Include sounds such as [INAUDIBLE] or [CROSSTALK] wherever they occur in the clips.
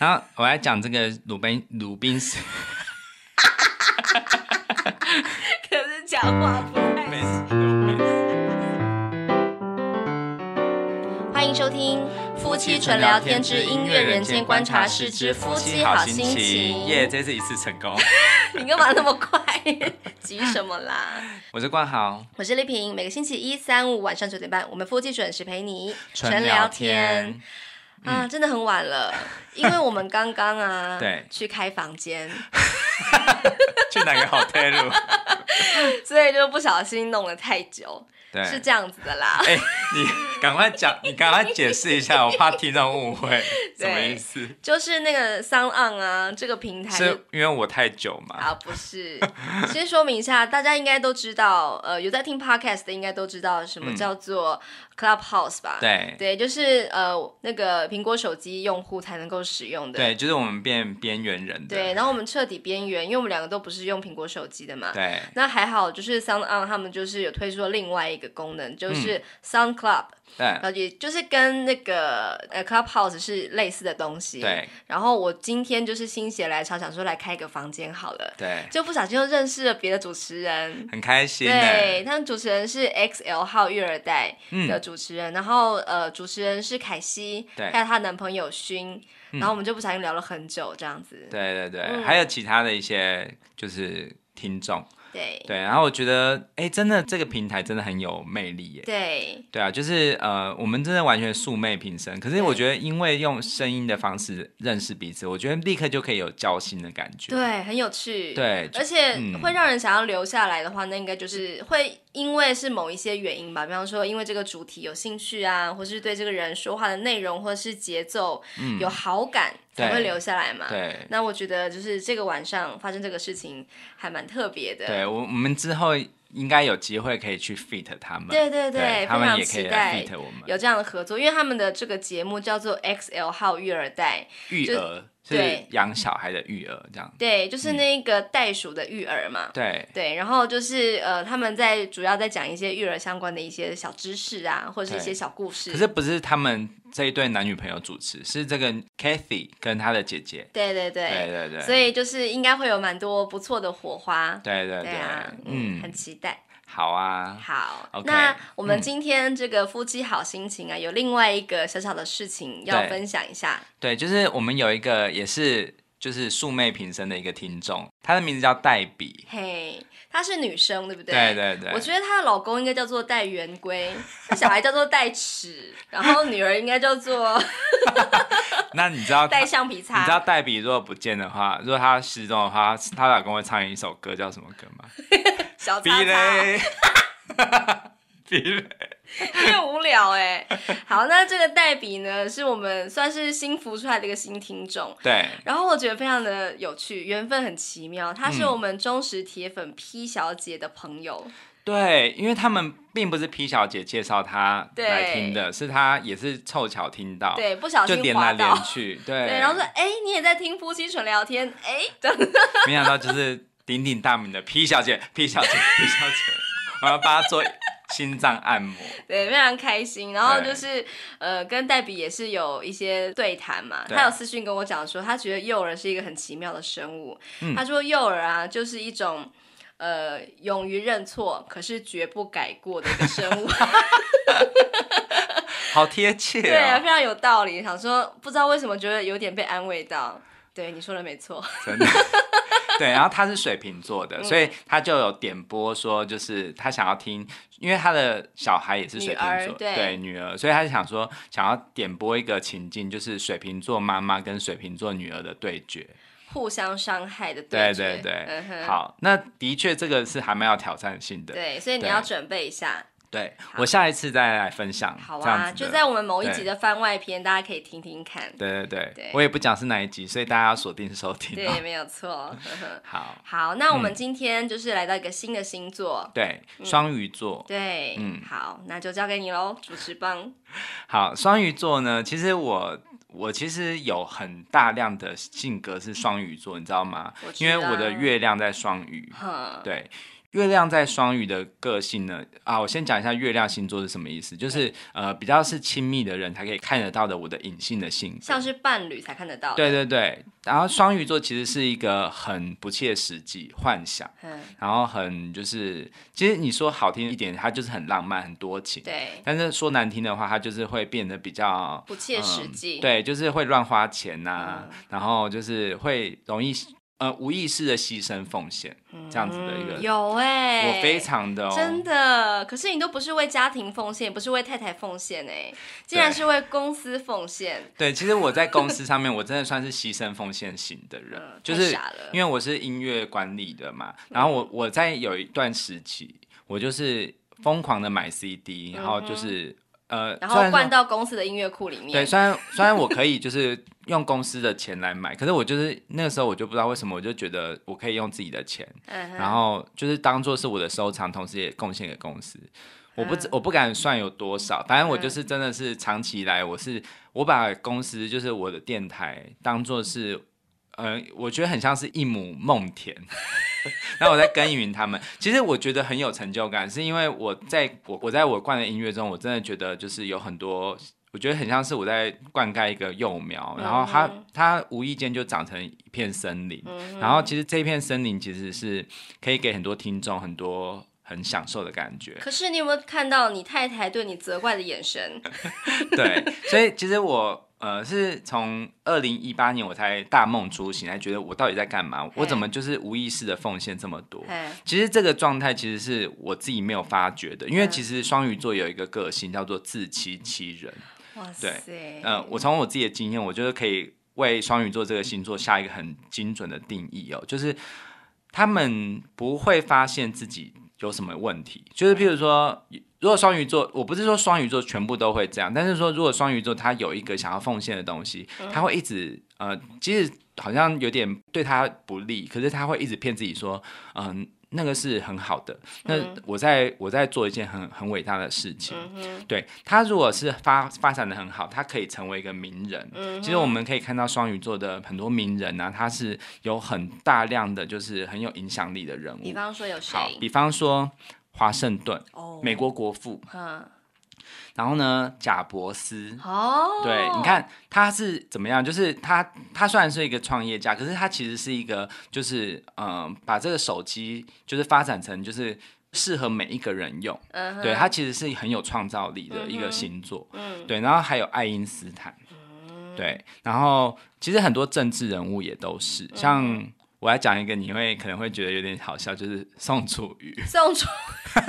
然后我来讲这个鲁宾鲁宾斯，[LAUGHS] 可是讲话不爱。没事，欢迎收听夫妻纯聊天之音乐人间观察室之夫妻好心情。耶，这是一次成功。你干嘛那么快？急什么啦？[LAUGHS] 我是冠豪，我是丽萍。每个星期一、三、五晚上九点半，我们夫妻准时陪你纯聊天。啊，真的很晚了，[LAUGHS] 因为我们刚刚啊，对，去开房间，[LAUGHS] 去哪个好推路，[LAUGHS] 所以就不小心弄了太久，对，是这样子的啦。哎，你赶快讲，你赶快解释一下，我怕听众误会，什么意思？就是那个 Sound On 啊，这个平台是因为我太久嘛啊，不是，先说明一下，大家应该都知道，呃，有在听 Podcast 的应该都知道什么叫做。Clubhouse 吧，对对，就是呃，那个苹果手机用户才能够使用的，对，就是我们变边缘人的，对，然后我们彻底边缘，因为我们两个都不是用苹果手机的嘛，对，那还好，就是 Sound on 他们就是有推出另外一个功能，就是 Sound Club。对，也就是跟那个呃，Clubhouse 是类似的东西。对。然后我今天就是心血来潮，想说来开个房间好了。对。就不小心又认识了别的主持人。很开心。对，们主持人是 XL 号育儿袋的主持人，然后呃，主持人是凯西，还有她男朋友勋，然后我们就不小心聊了很久，这样子。对对对，还有其他的一些就是听众。对对，然后我觉得，哎，真的这个平台真的很有魅力耶。对对啊，就是呃，我们真的完全素昧平生，可是我觉得因为用声音的方式认识彼此，我觉得立刻就可以有交心的感觉。对，很有趣。对，而且会让人想要留下来的话，那应该就是会因为是某一些原因吧，比方说因为这个主题有兴趣啊，或是对这个人说话的内容或者是节奏有好感。才会留下来嘛。对，那我觉得就是这个晚上发生这个事情还蛮特别的。对我，我们之后应该有机会可以去 fit 他们。对对对，他们也可以 fit 我们，有这样的合作，因为他们的这个节目叫做 XL 号育儿袋。育儿。是养小孩的育儿这样，[LAUGHS] 对，就是那个袋鼠的育儿嘛，对对，然后就是呃，他们在主要在讲一些育儿相关的一些小知识啊，或者一些小故事。可是不是他们这一对男女朋友主持，是这个 Kathy 跟她的姐姐。对对对对对，所以就是应该会有蛮多不错的火花。对对对啊，嗯，很期待。好啊，好。那我们今天这个夫妻好心情啊，有另外一个小小的事情要分享一下。对，就是我们有一个也是就是素昧平生的一个听众，她的名字叫黛比。嘿，她是女生，对不对？对对对。我觉得她的老公应该叫做戴圆规，小孩叫做戴尺，然后女儿应该叫做。[LAUGHS] 那你知道戴橡皮擦？你知道黛比如果不见的话，如果她失踪的话，她老公会唱一首歌，叫什么歌吗？比雷，哈 [LAUGHS] 有无聊哎。好，那这个代笔呢，是我们算是新浮出来的一个新听众。对，然后我觉得非常的有趣，缘分很奇妙。她是我们忠实铁粉 P 小姐的朋友。对，因为他们并不是 P 小姐介绍她来听的，是她也是凑巧听到，对，不小心点来连去，对。然后说：“哎，你也在听夫妻纯聊天？”哎，真的，没想到就是。鼎鼎大名的 P 小姐，P 小姐，P 小姐，我要帮她做心脏按摩。[LAUGHS] 对，非常开心。然后就是呃，跟黛比也是有一些对谈嘛。他有私讯跟我讲说，他觉得幼儿是一个很奇妙的生物。他说幼儿啊，就是一种呃，勇于认错可是绝不改过的一个生物。[LAUGHS] 好贴切，对啊，非常有道理。想说不知道为什么觉得有点被安慰到。对你说的没错，[LAUGHS] 真的对。然后他是水瓶座的，所以他就有点播说，就是他想要听，因为他的小孩也是水瓶座，对女儿，所以他就想说，想要点播一个情境，就是水瓶座妈妈跟水瓶座女儿的对决，互相伤害的对决。对对对，好，那的确这个是还蛮有挑战性的。对，所以你要准备一下。对我下一次再来分享，好啊，就在我们某一集的番外篇，大家可以听听看。对对对，我也不讲是哪一集，所以大家要锁定收听。对，没有错。[LAUGHS] 好，好，那我们今天就是来到一个新的星座，对，双鱼座。对，嗯，好，那就交给你喽，主持棒。好，双鱼座呢，其实我我其实有很大量的性格是双鱼座，你知道吗？因为我的月亮在双鱼。对。月亮在双鱼的个性呢？啊，我先讲一下月亮星座是什么意思，就是呃，比较是亲密的人才可以看得到的，我的隐性的性，像是伴侣才看得到。对对对，然后双鱼座其实是一个很不切实际、幻想，然后很就是，其实你说好听一点，他就是很浪漫、很多情，对。但是说难听的话，他就是会变得比较不切实际，对，就是会乱花钱呐，然后就是会容易。呃，无意识的牺牲奉献，这样子的一个有哎，我非常的真的，可是你都不是为家庭奉献，不是为太太奉献哎，竟然是为公司奉献。对，其实我在公司上面，我真的算是牺牲奉献型的人，就是因为我是音乐管理的嘛，然后我我在有一段时期，我就是疯狂的买 CD，然后就是。呃，然后灌到公司的音乐库里面。对，虽然虽然我可以就是用公司的钱来买，可是我就是那个时候我就不知道为什么，我就觉得我可以用自己的钱，然后就是当做是我的收藏，同时也贡献给公司。我不知我不敢算有多少，反正我就是真的是长期以来我是我把公司就是我的电台当做是。嗯，我觉得很像是“一亩梦田”，[LAUGHS] 然后我在耕耘他们。其实我觉得很有成就感，是因为我在我我在我灌的音乐中，我真的觉得就是有很多，我觉得很像是我在灌溉一个幼苗，然后它它无意间就长成一片森林。然后其实这片森林其实是可以给很多听众很多很享受的感觉。可是你有没有看到你太太对你责怪的眼神？[LAUGHS] 对，所以其实我。呃，是从二零一八年我才大梦初醒，才觉得我到底在干嘛？我怎么就是无意识的奉献这么多？其实这个状态其实是我自己没有发觉的，因为其实双鱼座有一个个性叫做自欺欺人。对，呃，我从我自己的经验，我觉得可以为双鱼座这个星座下一个很精准的定义哦，就是他们不会发现自己有什么问题，就是譬如说。如果双鱼座，我不是说双鱼座全部都会这样，但是说如果双鱼座他有一个想要奉献的东西，他会一直呃，其实好像有点对他不利，可是他会一直骗自己说，嗯，那个是很好的。那我在我在做一件很很伟大的事情。对他如果是发发展的很好，他可以成为一个名人。其实我们可以看到双鱼座的很多名人啊，他是有很大量的就是很有影响力的人物。比方说有谁？比方说。华盛顿，美国国父，然后呢，贾伯斯，哦，对，你看他是怎么样？就是他，他虽然是一个创业家，可是他其实是一个，就是嗯，把这个手机就是发展成就是适合每一个人用，对他其实是很有创造力的一个星座，嗯，对，然后还有爱因斯坦，对，然后其实很多政治人物也都是像。我要讲一个你会可能会觉得有点好笑，就是宋楚瑜。宋楚，[LAUGHS]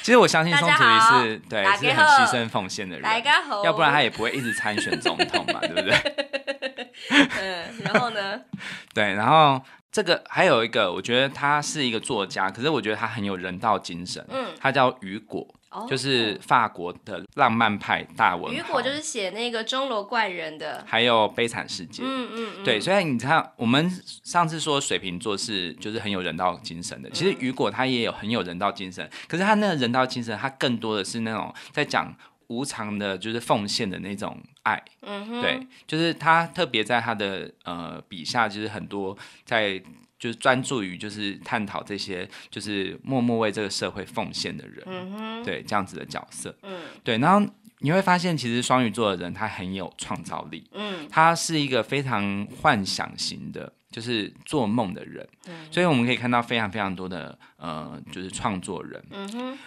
其实我相信宋楚瑜是对是很牺牲奉献的人，要不然他也不会一直参选总统嘛，[LAUGHS] 对不对？嗯，然后呢？[LAUGHS] 对，然后这个还有一个，我觉得他是一个作家，可是我觉得他很有人道精神。嗯，他叫雨果。就是法国的浪漫派大文。雨果就是写那个钟楼怪人的，还有悲惨世界。嗯嗯嗯，对。所以你看，我们上次说水瓶座是就是很有人道精神的，其实雨果他也有很有人道精神，可是他那个人道精神，他更多的是那种在讲无偿的，就是奉献的那种爱。嗯哼。对，就是他特别在他的呃笔下，就是很多在。就是专注于就是探讨这些就是默默为这个社会奉献的人，对这样子的角色，对。然后你会发现，其实双鱼座的人他很有创造力，他是一个非常幻想型的，就是做梦的人。所以我们可以看到非常非常多的呃，就是创作人，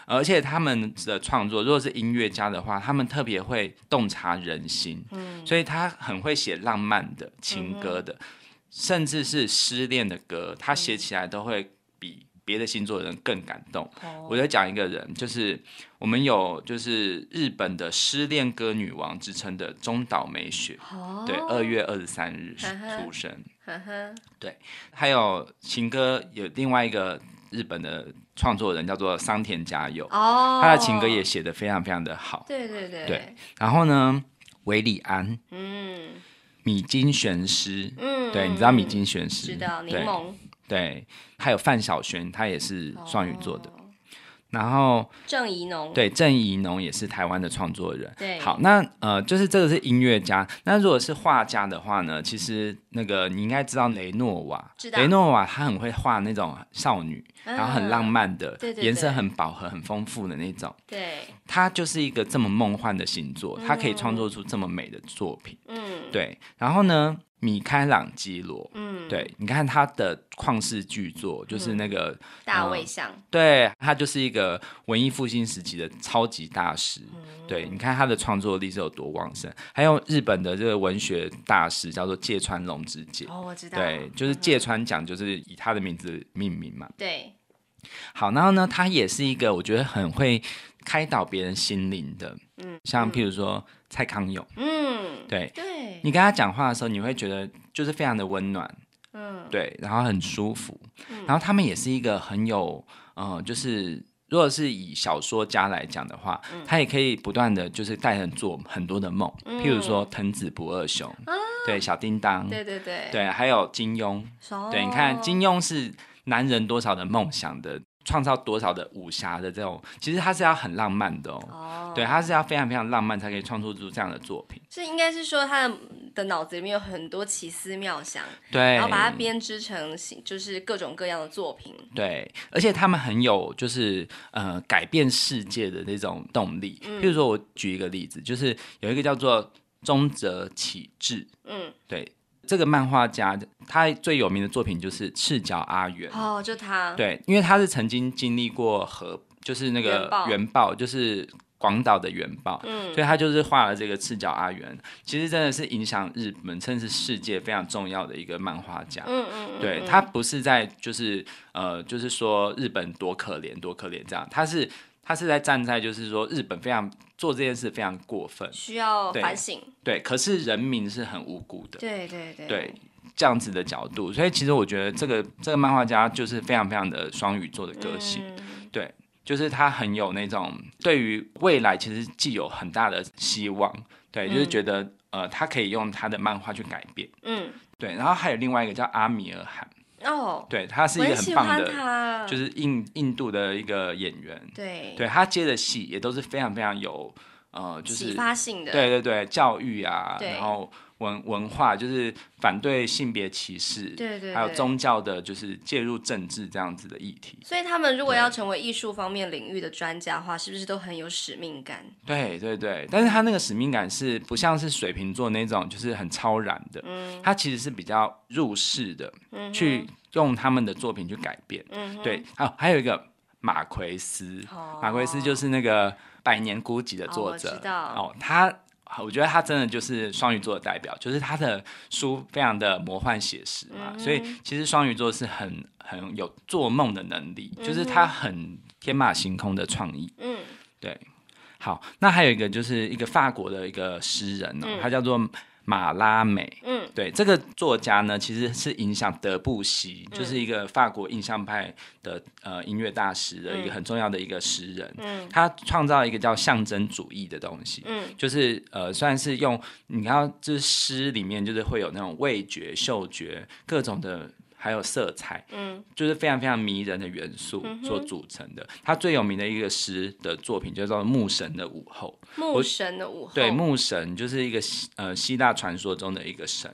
而且他们的创作，如果是音乐家的话，他们特别会洞察人心，所以他很会写浪漫的情歌的。甚至是失恋的歌，他写起来都会比别的星座人更感动。我在讲一个人，就是我们有就是日本的失恋歌女王之称的中岛美雪，对，二月二十三日出生，对，还有情歌有另外一个日本的创作人叫做桑田佳佑，他的情歌也写的非常非常的好，对对对，然后呢，韦礼安，嗯。米津玄师，嗯，对，你知道米津玄师，知道，对，对，还有范晓萱，他也是双鱼座的。然后郑怡农对郑怡农也是台湾的创作人。对，好，那呃，就是这个是音乐家。那如果是画家的话呢？其实那个你应该知道雷诺瓦，雷诺瓦他很会画那种少女，然后很浪漫的，颜色很饱和、很丰富的那种。对，他就是一个这么梦幻的星座，他可以创作出这么美的作品。嗯，对。然后呢？米开朗基罗，嗯，对，你看他的旷世巨作就是那个大卫像，对他就是一个文艺复兴时期的超级大师。对，你看他的创作力是有多旺盛。还有日本的这个文学大师叫做芥川龙之介，哦，我知道，对，就是芥川奖就是以他的名字命名嘛。对，好，然后呢，他也是一个我觉得很会开导别人心灵的。嗯，像譬如说蔡康永，嗯，对对，你跟他讲话的时候，你会觉得就是非常的温暖，嗯，对，然后很舒服，然后他们也是一个很有，呃，就是如果是以小说家来讲的话，他也可以不断的就是带人做很多的梦，譬如说藤子不二雄，对，小叮当，对对对，对，还有金庸，对，你看金庸是男人多少的梦想的。创造多少的武侠的这种，其实他是要很浪漫的哦，对，他是要非常非常浪漫才可以创作出这样的作品。是应该是说他的的脑子里面有很多奇思妙想，对，然后把它编织成就是各种各样的作品。对，而且他们很有就是呃改变世界的那种动力。嗯，比如说我举一个例子，就是有一个叫做中泽启智，嗯，对。这个漫画家，他最有名的作品就是《赤脚阿元》哦，就他对，因为他是曾经经历过和就是那个原爆，就是广岛的原爆，嗯，所以他就是画了这个赤脚阿元。其实真的是影响日本，甚至是世界非常重要的一个漫画家。嗯嗯嗯，对他不是在就是呃，就是说日本多可怜多可怜这样，他是。他是在站在就是说日本非常做这件事非常过分，需要反省。对，可是人民是很无辜的。对对对。对这样子的角度，所以其实我觉得这个这个漫画家就是非常非常的双鱼座的个性，对，就是他很有那种对于未来其实既有很大的希望，对，就是觉得呃他可以用他的漫画去改变，嗯，对。然后还有另外一个叫阿米尔汗，哦，对，他是一个很棒的，就是印印度的一个演员，对，对他接的戏也都是非常非常有，呃，就是启发性的，对对对，教育啊，然后。文文化就是反对性别歧视，对对，还有宗教的，就是介入政治这样子的议题。所以他们如果要成为艺术方面领域的专家的话，是不是都很有使命感？对对对，但是他那个使命感是不像是水瓶座那种，就是很超然的。嗯，他其实是比较入世的，去用他们的作品去改变。嗯对，还、哦，还有一个马奎斯，马奎斯就是那个《百年孤寂》的作者。哦，他。我觉得他真的就是双鱼座的代表，就是他的书非常的魔幻写实嘛，所以其实双鱼座是很很有做梦的能力，就是他很天马行空的创意。嗯，对。好，那还有一个就是一个法国的一个诗人哦，他叫做。马拉美，嗯，对，这个作家呢，其实是影响德布西，就是一个法国印象派的呃音乐大师的一个很重要的一个诗人。嗯，他创造一个叫象征主义的东西，嗯，就是呃算是用，你看就是诗里面就是会有那种味觉、嗅觉各种的。还有色彩，嗯，就是非常非常迷人的元素所组成的。他最有名的一个诗的作品叫做《牧神的午后》。牧神的午后，对，牧神就是一个呃希腊传说中的一个神。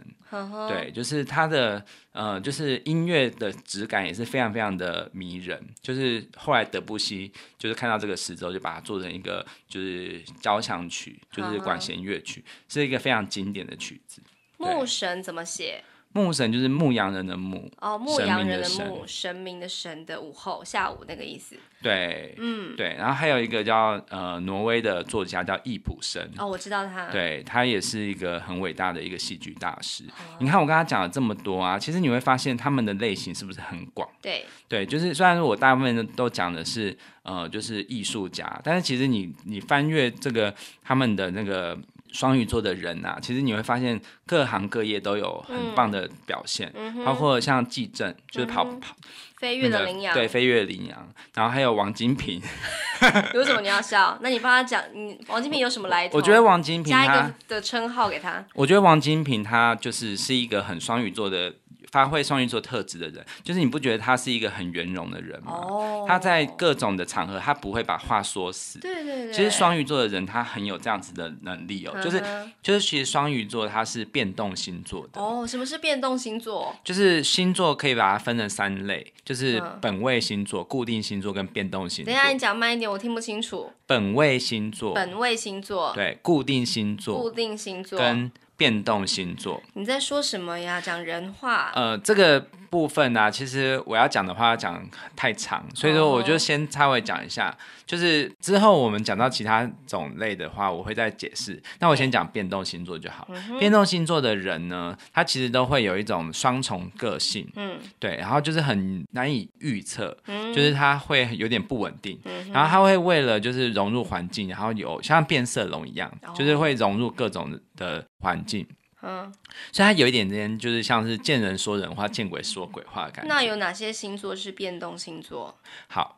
对，就是他的呃，就是音乐的质感也是非常非常的迷人。就是后来德布西就是看到这个诗之后，就把它做成一个就是交响曲，就是管弦乐曲，是一个非常经典的曲子。牧神怎么写？牧神就是牧羊人的牧，哦，牧羊人的牧，神明的神的午后下午那个意思。对，嗯，对。然后还有一个叫呃，挪威的作家叫易卜生。哦，我知道他。对，他也是一个很伟大的一个戏剧大师。你看我跟他讲了这么多啊，其实你会发现他们的类型是不是很广？对，对，就是虽然说我大部分都讲的是呃，就是艺术家，但是其实你你翻阅这个他们的那个。双鱼座的人啊，其实你会发现各行各业都有很棒的表现，包括像季振，就是跑跑飞跃的羚羊，对，飞跃羚羊，然后还有王金平，[LAUGHS] 有什么你要笑？那你帮他讲，你王金平有什么来头？我觉得王金平，加一个的称号给他，我觉得王金平他就是是一个很双鱼座的。发挥双鱼座特质的人，就是你不觉得他是一个很圆融的人吗？哦，他在各种的场合，他不会把话说死。对对对。其实双鱼座的人，他很有这样子的能力哦。就是就是，其实双鱼座他是变动星座的。哦，什么是变动星座？就是星座可以把它分成三类，就是本位星座、固定星座跟变动星座。等一下，你讲慢一点，我听不清楚。本位星座，本位星座，对，固定星座，固定星座，跟。变动星座？你在说什么呀？讲人话。呃，这个。部分呢，其实我要讲的话讲太长，所以说我就先稍微讲一下。就是之后我们讲到其他种类的话，我会再解释。那我先讲变动星座就好。变动星座的人呢，他其实都会有一种双重个性，嗯，对，然后就是很难以预测，就是他会有点不稳定，然后他会为了就是融入环境，然后有像变色龙一样，就是会融入各种的环境。嗯，所以它有一点点，就是像是见人说人话，见鬼说鬼话感觉。那有哪些星座是变动星座？好，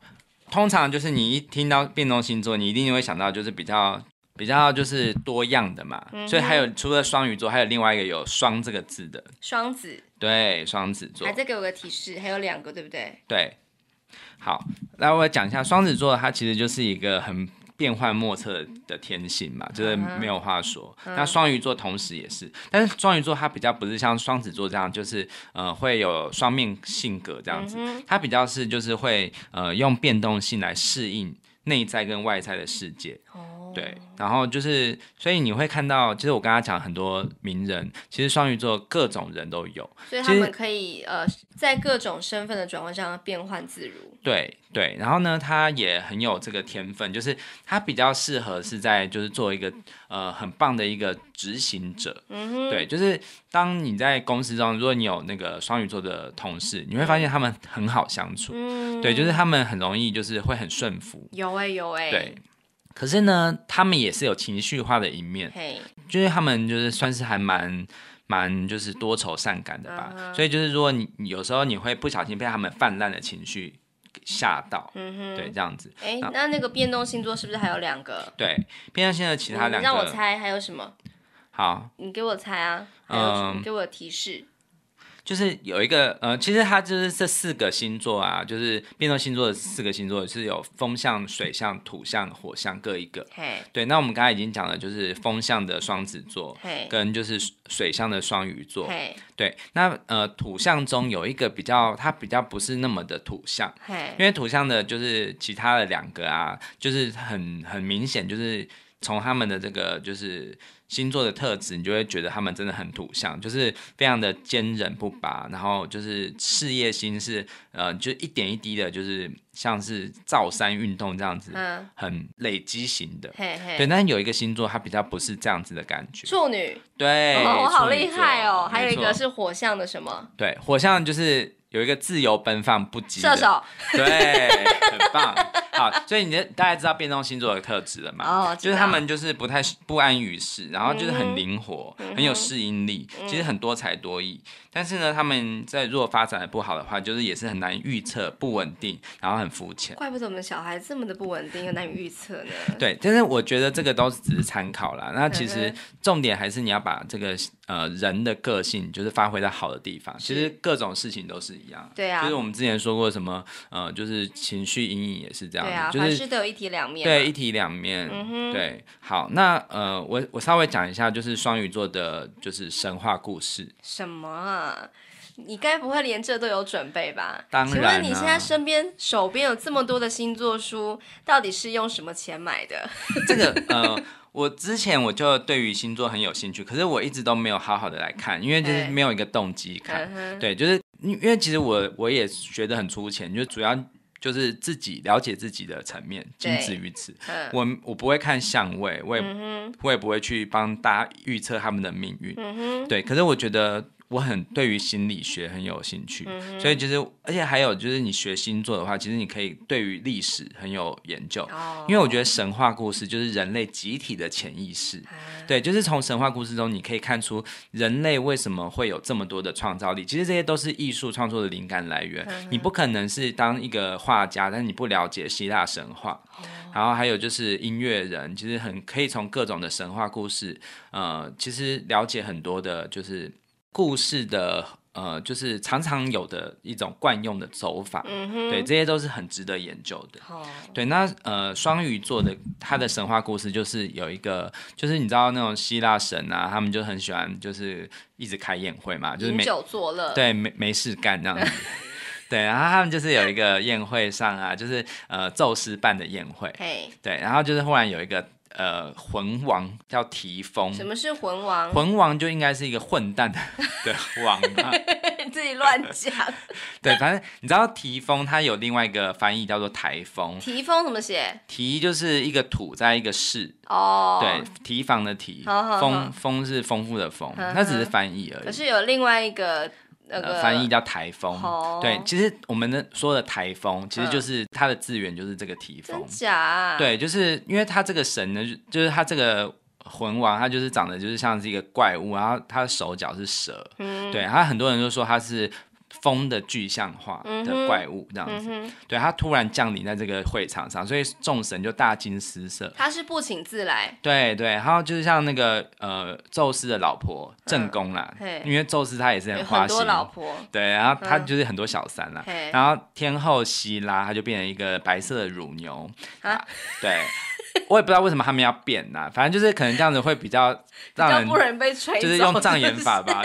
通常就是你一听到变动星座，你一定会想到就是比较比较就是多样的嘛。所以还有除了双鱼座，还有另外一个有“双”这个字的，双子。对，双子座。再给我个提示，还有两个，对不对？对。好，那我讲一下双子座，它其实就是一个很。变幻莫测的天性嘛，就是没有话说。那双鱼座同时也是，但是双鱼座它比较不是像双子座这样，就是呃会有双面性格这样子。它比较是就是会呃用变动性来适应内在跟外在的世界。对，然后就是，所以你会看到，其实我刚刚讲很多名人，其实双鱼座各种人都有，所以他们可以呃，在各种身份的转换上变换自如。对对，然后呢，他也很有这个天分，就是他比较适合是在就是做一个呃很棒的一个执行者。嗯对，就是当你在公司中，如果你有那个双鱼座的同事，你会发现他们很好相处。嗯。对，就是他们很容易，就是会很顺服。有哎，有哎。对。可是呢，他们也是有情绪化的一面，就是他们就是算是还蛮蛮就是多愁善感的吧，所以就是说你你有时候你会不小心被他们泛滥的情绪吓到，对，这样子。哎，那那个变动星座是不是还有两个？对，变动星座其他两个，你让我猜还有什么？好，你给我猜啊，嗯，给我提示。就是有一个呃，其实它就是这四个星座啊，就是变动星座的四个星座是有风象、水象、土象、火象各一个。对，那我们刚才已经讲了，就是风象的双子座，跟就是水象的双鱼座。对，那呃土象中有一个比较，它比较不是那么的土象，因为土象的就是其他的两个啊，就是很很明显就是。从他们的这个就是星座的特质，你就会觉得他们真的很土象，就是非常的坚韧不拔，然后就是事业心是呃，就一点一滴的，就是像是造山运动这样子，嗯，很累积型的。对，但有一个星座它比较不是这样子的感觉。处女，对，我好厉害哦。还有一个是火象的什么？对，火象就是。有一个自由奔放、不羁射手，对，很棒。[LAUGHS] 好，所以你大家知道变动星座的特质了嘛？哦，就是他们就是不太不安于世，然后就是很灵活，很有适应力，其实很多才多艺。但是呢，他们在如果发展的不好的话，就是也是很难预测、不稳定，然后很肤浅。怪不得我们小孩这么的不稳定又难以预测呢。[LAUGHS] 对，但是我觉得这个都是只是参考啦。那其实重点还是你要把这个呃人的个性，就是发挥在好的地方。其实各种事情都是。一样，对啊，就是我们之前说过什么，呃，就是情绪阴影也是这样，对啊，凡事都有一体两面，对，一体两面，嗯哼，对，好，那呃，我我稍微讲一下，就是双鱼座的，就是神话故事，什么？啊？你该不会连这都有准备吧？当然，请问你现在身边手边有这么多的星座书，到底是用什么钱买的？[LAUGHS] 这个，呃，我之前我就对于星座很有兴趣，可是我一直都没有好好的来看，因为就是没有一个动机看，对，就是。因因为其实我我也学得很粗浅，就主要就是自己了解自己的层面，仅止于此。我我不会看相位，我也我也不会去帮大家预测他们的命运。对，可是我觉得。我很对于心理学很有兴趣，所以就是，而且还有就是，你学星座的话，其实你可以对于历史很有研究，因为我觉得神话故事就是人类集体的潜意识，对，就是从神话故事中，你可以看出人类为什么会有这么多的创造力。其实这些都是艺术创作的灵感来源。你不可能是当一个画家，但你不了解希腊神话，然后还有就是音乐人，其实很可以从各种的神话故事，呃，其实了解很多的，就是。故事的呃，就是常常有的一种惯用的走法，嗯哼，对，这些都是很值得研究的。对，那呃，双鱼座的他的神话故事就是有一个，就是你知道那种希腊神啊，他们就很喜欢就是一直开宴会嘛，就是没酒作乐，对，没没事干这样子。[LAUGHS] 对，然后他们就是有一个宴会上啊，就是呃，宙斯办的宴会，对，然后就是忽然有一个。呃，魂王叫提风。什么是魂王？魂王就应该是一个混蛋的 [LAUGHS] 的王吧？[LAUGHS] 自己乱讲。[LAUGHS] 对，反正你知道提风，它有另外一个翻译叫做台风。提风怎么写？提就是一个土在一个市。哦，对，提防的提，风风是丰富的风，那只是翻译而已。可是有另外一个。翻译叫台风，对，其实我们的说的台风，其实就是它的字源就是这个提风，对，就是因为它这个神呢，就是它这个魂王，它就是长得就是像是一个怪物，然后它的手脚是蛇，嗯，对，他很多人都说他是。风的具象化的怪物这样子，对他突然降临在这个会场上，所以众神就大惊失色。他是不请自来。对对，然后就是像那个呃，宙斯的老婆正宫啦，因为宙斯他也是很花心老婆，对，然后他就是很多小三啦。然后天后希拉，他就变成一个白色的乳牛，对。[LAUGHS] [LAUGHS] 我也不知道为什么他们要变呐，反正就是可能这样子会比较 [LAUGHS] 让人被吹，就是用障眼法吧。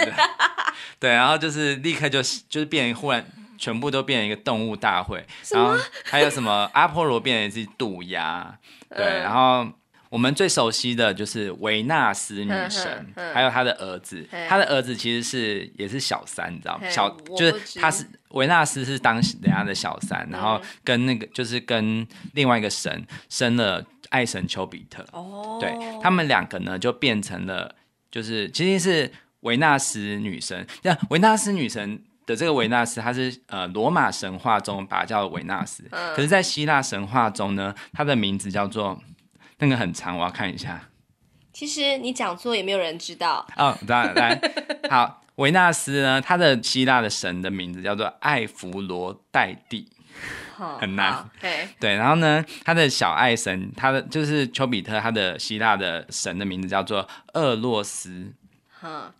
[LAUGHS] 对，然后就是立刻就就是变，忽然全部都变成一个动物大会，然后还有什么阿波罗变成一只渡鸦，对，然后。我们最熟悉的就是维纳斯女神，还有她的儿子。她的儿子其实是也是小三，你知道吗？小就是她是维纳斯是当人家的小三，然后跟那个就是跟另外一个神生了爱神丘比特。哦，对，他们两个呢就变成了就是其实是维纳斯女神。那维纳斯女神的这个维纳斯，她是呃罗马神话中把她叫维纳斯，可是在希腊神话中呢，她的名字叫做。那个很长，我要看一下。其实你讲座也没有人知道。哦，然，来，好，维纳斯呢？他的希腊的神的名字叫做艾弗罗代蒂，[LAUGHS] 很难。对对，然后呢，他的小爱神，他的就是丘比特，他的希腊的神的名字叫做厄洛斯。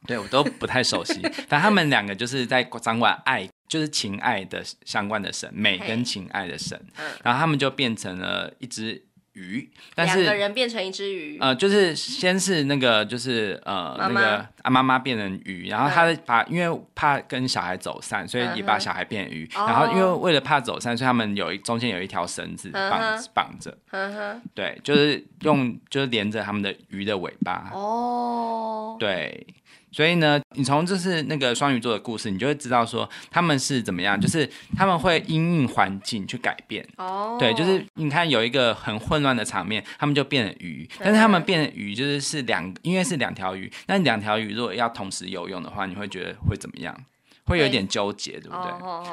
对我都不太熟悉，[LAUGHS] 但他们两个就是在掌管爱，就是情爱的相关的神，美跟情爱的神。嗯，然后他们就变成了一只。鱼，两个人变成一只鱼，呃，就是先是那个，就是呃，那个妈妈变成鱼，然后他把，因为怕跟小孩走散，所以也把小孩变鱼，然后因为为了怕走散，所以他们有一中间有一条绳子绑绑着，对，就是用就是连着他们的鱼的尾巴，哦，对。所以呢，你从就是那个双鱼座的故事，你就会知道说他们是怎么样，就是他们会因应环境去改变。哦，对，就是你看有一个很混乱的场面，他们就变成鱼，但是他们变鱼就是是两，因为是两条鱼，那两条鱼如果要同时游泳的话，你会觉得会怎么样？会有点纠结，对不对？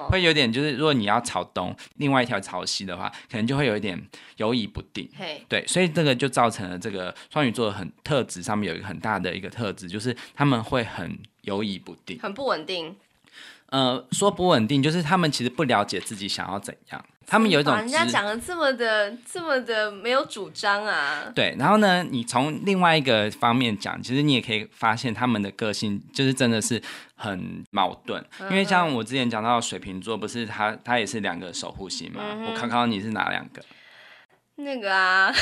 会有点就是，如果你要朝东，另外一条朝西的话，可能就会有一点犹疑不定。对，所以这个就造成了这个双鱼座很特质上面有一个很大的一个特质，就是他们会很犹疑不定，很不稳定。呃，说不稳定就是他们其实不了解自己想要怎样，他们有一种。人家讲的这么的，这么的没有主张啊。对，然后呢，你从另外一个方面讲，其实你也可以发现他们的个性就是真的是很矛盾，因为像我之前讲到水瓶座，不是他他也是两个守护星嘛。我看看你是哪两个。那个啊。[LAUGHS]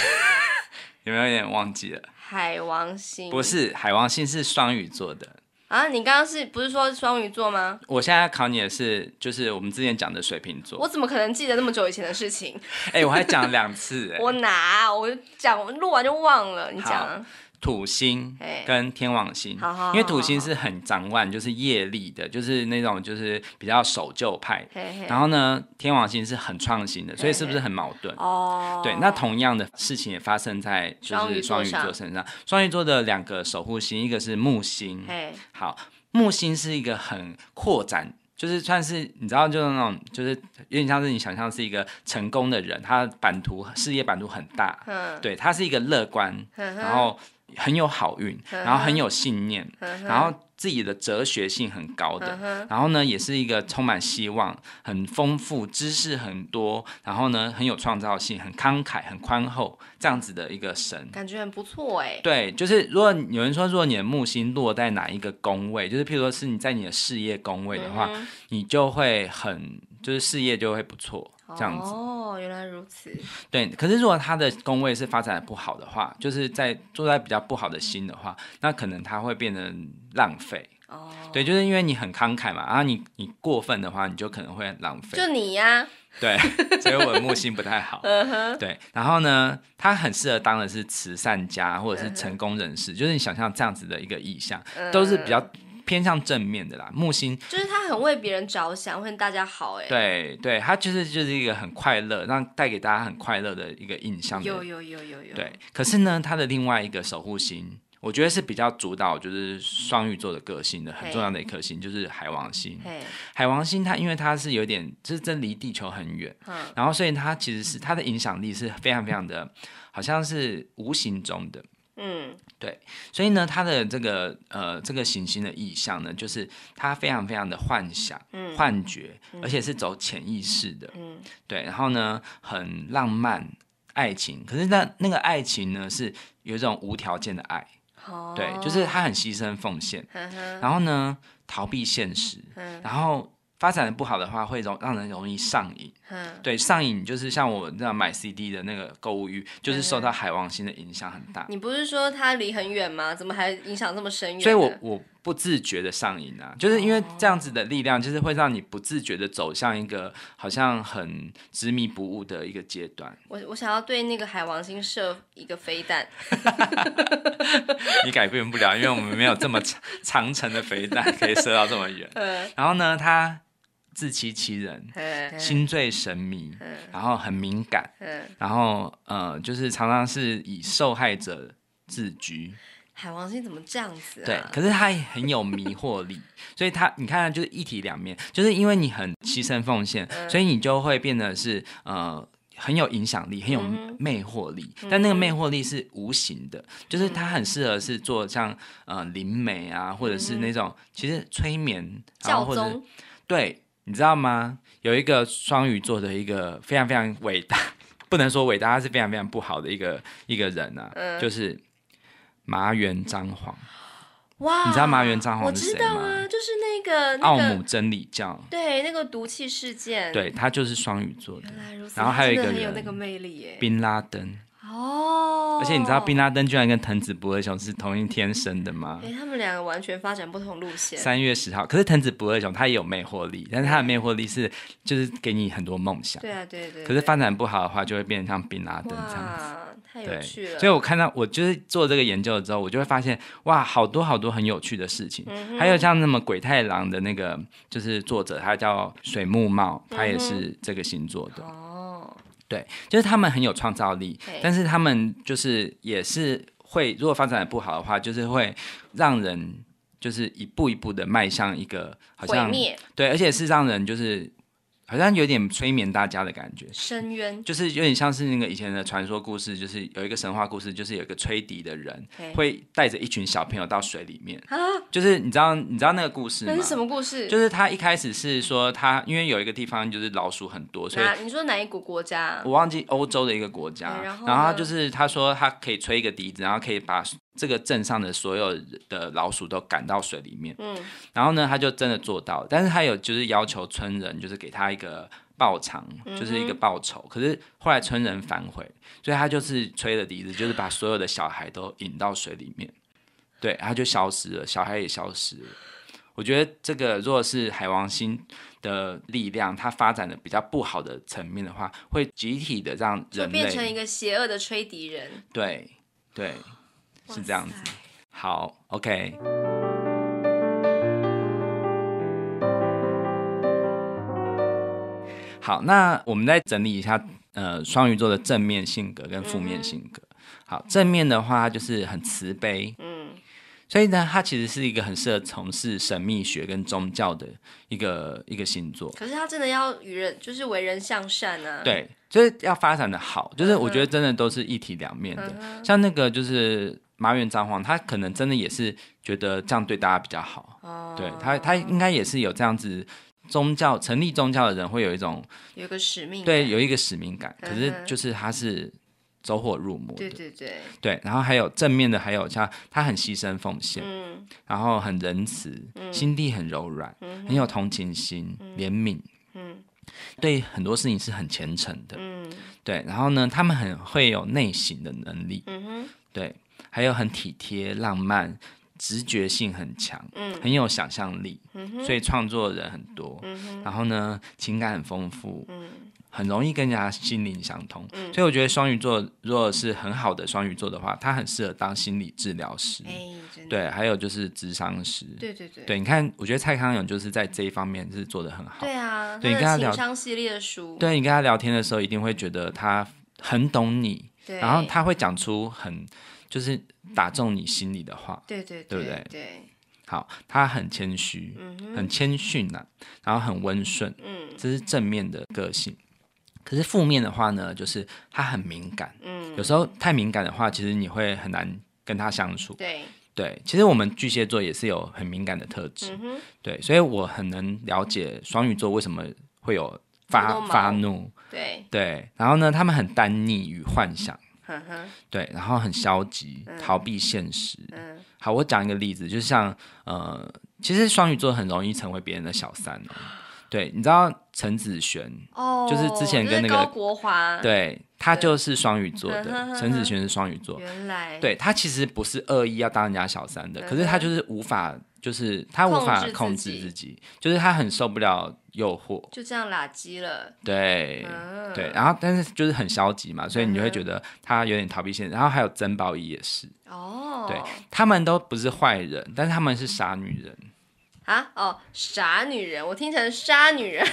有没有点忘记了？海王星。不是，海王星是双鱼座的。啊，你刚刚是不是说双鱼座吗？我现在考你的是，就是我们之前讲的水瓶座。我怎么可能记得那么久以前的事情？哎，我还讲两次。[LAUGHS] 我哪？我讲录完就忘了。你讲。土星跟天王星，因为土星是很掌管就是业力的，就是那种就是比较守旧派。然后呢，天王星是很创新的，所以是不是很矛盾？哦，对。那同样的事情也发生在就是双鱼座身上。双鱼座的两个守护星，一个是木星。好，木星是一个很扩展，就是算是你知道，就是那种就是有点像是你想象是一个成功的人，他版图事业版图很大。嗯，对，他是一个乐观，然后。很有好运，然后很有信念，然后自己的哲学性很高的，然后呢，也是一个充满希望、很丰富知识很多，然后呢，很有创造性、很慷慨、很宽厚这样子的一个神，感觉很不错哎。对，就是如果有人说，如果你的木星落在哪一个宫位，就是譬如说是你在你的事业宫位的话，你就会很就是事业就会不错。这样子哦，原来如此。对，可是如果他的宫位是发展的不好的话，就是在坐在比较不好的心的话，那可能他会变得浪费。哦，对，就是因为你很慷慨嘛，然后你你过分的话，你就可能会浪费。就你呀，对，[LAUGHS] 所以我木星不太好。对，然后呢，他很适合当的是慈善家或者是成功人士，就是你想象这样子的一个意象，都是比较。偏向正面的啦，木星就是他很为别人着想，为大家好哎。对对，他就是就是一个很快乐，让带给大家很快乐的一个印象。有有有有有。对，可是呢，他的另外一个守护星，我觉得是比较主导，就是双鱼座的个性的很重要的一颗星，就是海王星。海王星它因为它是有点，就是真离地球很远，嗯，然后所以它其实是它的影响力是非常非常的好像是无形中的。嗯，对，所以呢，他的这个呃，这个行星的意象呢，就是他非常非常的幻想，嗯，幻觉，而且是走潜意识的，嗯，对，然后呢，很浪漫，爱情，可是那那个爱情呢，是有一种无条件的爱，对，就是他很牺牲奉献，然后呢，逃避现实，然后发展的不好的话，会容让人容易上瘾。对，上瘾就是像我这样买 CD 的那个购物欲，就是受到海王星的影响很大。你不是说它离很远吗？怎么还影响这么深远？所以我我不自觉的上瘾啊，就是因为这样子的力量，就是会让你不自觉的走向一个好像很执迷不悟的一个阶段。我我想要对那个海王星射一个飞弹 [LAUGHS] [LAUGHS] 你改变不了，因为我们没有这么长长城的飞弹可以射到这么远。[LAUGHS] 然后呢，它。自欺欺人，心醉神迷，然后很敏感，然后呃，就是常常是以受害者自居。海王星怎么这样子？对，可是他很有迷惑力，[LAUGHS] 所以他你看，就是一体两面，就是因为你很牺牲奉献，所以你就会变得是呃很有影响力，很有魅惑力。但那个魅惑力是无形的，就是他很适合是做像呃灵媒啊，或者是那种其实催眠，然后或者对。你知道吗？有一个双鱼座的一个非常非常伟大，不能说伟大，他是非常非常不好的一个一个人啊，就是麻原张皇。哇，你知道麻原张皇是谁吗？就是那个奥姆真理教，对，那个毒气事件，对他就是双鱼座的。然后还有一个很有那个魅力，耶，宾拉登。哦，而且你知道冰拉登居然跟藤子不二雄是同一天生的吗？哎，他们两个完全发展不同路线。三月十号，可是藤子不二雄他也有魅惑力，但是他的魅惑力是就是给你很多梦想。对啊，对对。可是发展不好的话，就会变成像冰拉登这样子。太有趣了！所以，我看到我就是做这个研究了之后，我就会发现，哇，好多好多很有趣的事情。嗯还有像那么鬼太郎的那个，就是作者，他叫水木茂，他也是这个星座的。对，就是他们很有创造力，但是他们就是也是会，如果发展的不好的话，就是会让人就是一步一步的迈向一个毁灭。对，而且是让人就是。好像有点催眠大家的感觉，深渊就是有点像是那个以前的传说故事，就是有一个神话故事，就是有一个吹笛的人会带着一群小朋友到水里面啊，就是你知道你知道那个故事吗？什么故事？就是他一开始是说他因为有一个地方就是老鼠很多，所以你说哪一股国家？我忘记欧洲的一个国家，然后就是他说他可以吹一个笛子，然后可以把。这个镇上的所有的老鼠都赶到水里面，嗯，然后呢，他就真的做到，但是他有就是要求村人就是给他一个报偿，就是一个报酬。可是后来村人反悔，所以他就是吹了笛子，就是把所有的小孩都引到水里面，对，他就消失了，小孩也消失了。我觉得这个如果是海王星的力量，它发展的比较不好的层面的话，会集体的让人变成一个邪恶的吹笛人。对，对。是这样子，好，OK。好，那我们再整理一下，呃，双鱼座的正面性格跟负面性格。好，正面的话就是很慈悲，嗯，所以呢，他其实是一个很适合从事神秘学跟宗教的一个一个星座。可是他真的要与人，就是为人向善啊。对，就是要发展的好，就是我觉得真的都是一体两面的，像那个就是。埋怨张皇，他可能真的也是觉得这样对大家比较好。对他，他应该也是有这样子宗教成立宗教的人会有一种有个使命，对，有一个使命感。可是就是他是走火入魔。对对对对，然后还有正面的，还有像他很牺牲奉献，嗯，然后很仁慈，嗯，心地很柔软，嗯，很有同情心，怜悯，对很多事情是很虔诚的，嗯，对。然后呢，他们很会有内省的能力，嗯哼，对。还有很体贴、浪漫、直觉性很强，很有想象力，所以创作的人很多。然后呢，情感很丰富，很容易跟人家心灵相通。所以我觉得双鱼座，如果是很好的双鱼座的话，他很适合当心理治疗师。哎，对，还有就是智商师。对对对，对，你看，我觉得蔡康永就是在这一方面是做的很好。对啊，你跟他聊商系列的书，对你跟他聊天的时候，一定会觉得他很懂你。然后他会讲出很。就是打中你心里的话，对对对，对不对？对，好，他很谦虚，嗯，很谦逊呐，然后很温顺，嗯，这是正面的个性。可是负面的话呢，就是他很敏感，嗯，有时候太敏感的话，其实你会很难跟他相处。对对，其实我们巨蟹座也是有很敏感的特质，对，所以我很能了解双鱼座为什么会有发发怒，对对，然后呢，他们很单逆与幻想。对，然后很消极，逃避现实。嗯，好，我讲一个例子，就像呃，其实双鱼座很容易成为别人的小三哦。对，你知道陈子璇，就是之前跟那个国华，对，他就是双鱼座的，陈子璇是双鱼座，原来，对他其实不是恶意要当人家小三的，可是他就是无法。就是他无法控制自己，就是他很受不了诱惑，就这样垃圾了。对，对，然后但是就是很消极嘛，所以你就会觉得他有点逃避现实。然后还有曾宝仪也是哦，对他们都不是坏人，但是他们是傻女人啊！哦，傻女人，我听成傻女人。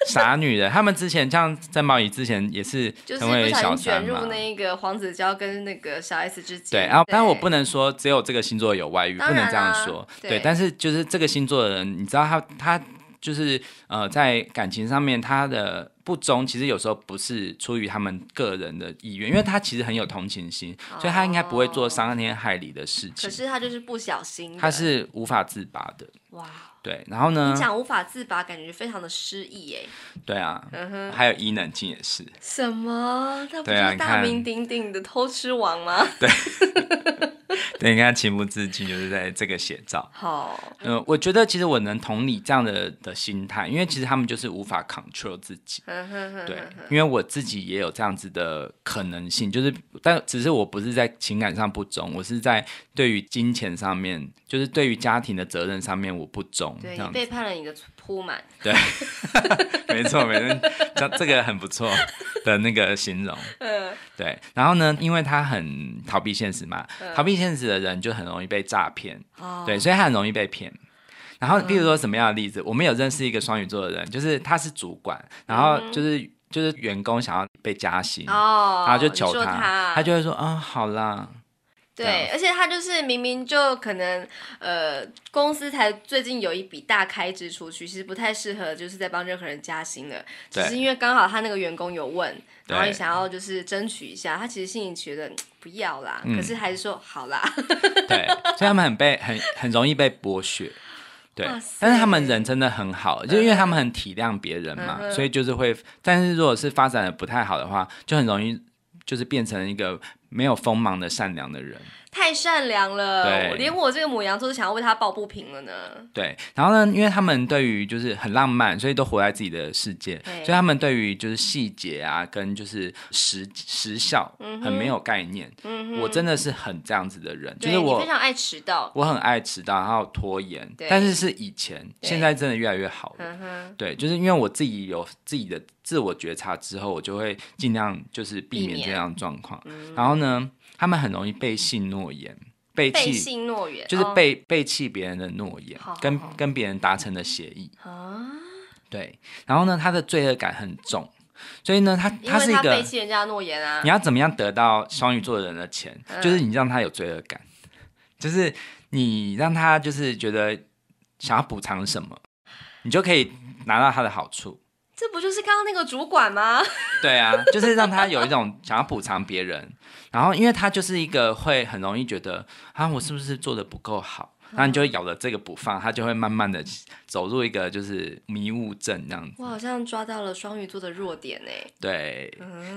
[LAUGHS] 傻女人，他们之前像在贸易之前也是，成为小卷入那一个黄子佼跟那个小 S 之间。对，然后但是我不能说只有这个星座有外遇，不能这样说。对，但是就是这个星座的人，你知道他他就是呃，在感情上面他的不忠，其实有时候不是出于他们个人的意愿，因为他其实很有同情心，所以他应该不会做伤天害理的事情。可是他就是不小心，他是无法自拔的。哇。对，然后呢？你讲无法自拔，感觉非常的失意哎。对啊，嗯哼，还有伊能静也是。什么？他不就是大名鼎鼎的偷吃王吗？[LAUGHS] [LAUGHS] 对，你看情不自禁，就是在这个写照。好，嗯，我觉得其实我能同你这样的的心态，因为其实他们就是无法 control 自己。对，因为我自己也有这样子的可能性，就是但只是我不是在情感上不忠，我是在对于金钱上面。就是对于家庭的责任上面我不忠，对，背叛了你的铺满，对，[LAUGHS] 没错，没错，这这个很不错的那个形容，[LAUGHS] 嗯，对。然后呢，因为他很逃避现实嘛，逃避现实的人就很容易被诈骗，对，所以他很容易被骗。然后，比如说什么样的例子？我们有认识一个双鱼座的人，就是他是主管，然后就是就是员工想要被加薪，然后就求他，他就会说啊，好啦。对，而且他就是明明就可能，呃，公司才最近有一笔大开支出去，其实不太适合就是在帮任何人加薪了。只是因为刚好他那个员工有问，然后也想要就是争取一下，他其实心里觉得不要啦，可是还是说好啦。对，[LAUGHS] 所以他们很被很很容易被剥削，对。但是他们人真的很好，就因为他们很体谅别人嘛，所以就是会。但是如果是发展的不太好的话，就很容易就是变成一个。没有锋芒的善良的人。太善良了，连我这个母羊都是想要为他抱不平了呢。对，然后呢，因为他们对于就是很浪漫，所以都活在自己的世界，所以他们对于就是细节啊，跟就是时时效很没有概念。嗯我真的是很这样子的人，就是我非常爱迟到，我很爱迟到，然后拖延。对，但是是以前，现在真的越来越好。了。对，就是因为我自己有自己的自我觉察之后，我就会尽量就是避免这样的状况。然后呢？他们很容易背信诺言，背弃诺言就是背背弃别人的诺言，跟跟别人达成的协议啊。对，然后呢，他的罪恶感很重，所以呢，他他是一个背弃人家诺言啊。你要怎么样得到双鱼座的人的钱？就是你让他有罪恶感，就是你让他就是觉得想要补偿什么，你就可以拿到他的好处。这不就是刚刚那个主管吗？[LAUGHS] 对啊，就是让他有一种想要补偿别人，然后因为他就是一个会很容易觉得啊，我是不是做的不够好，然后你就咬着这个不放，他就会慢慢的走入一个就是迷雾症这样。子。我好像抓到了双鱼座的弱点呢。对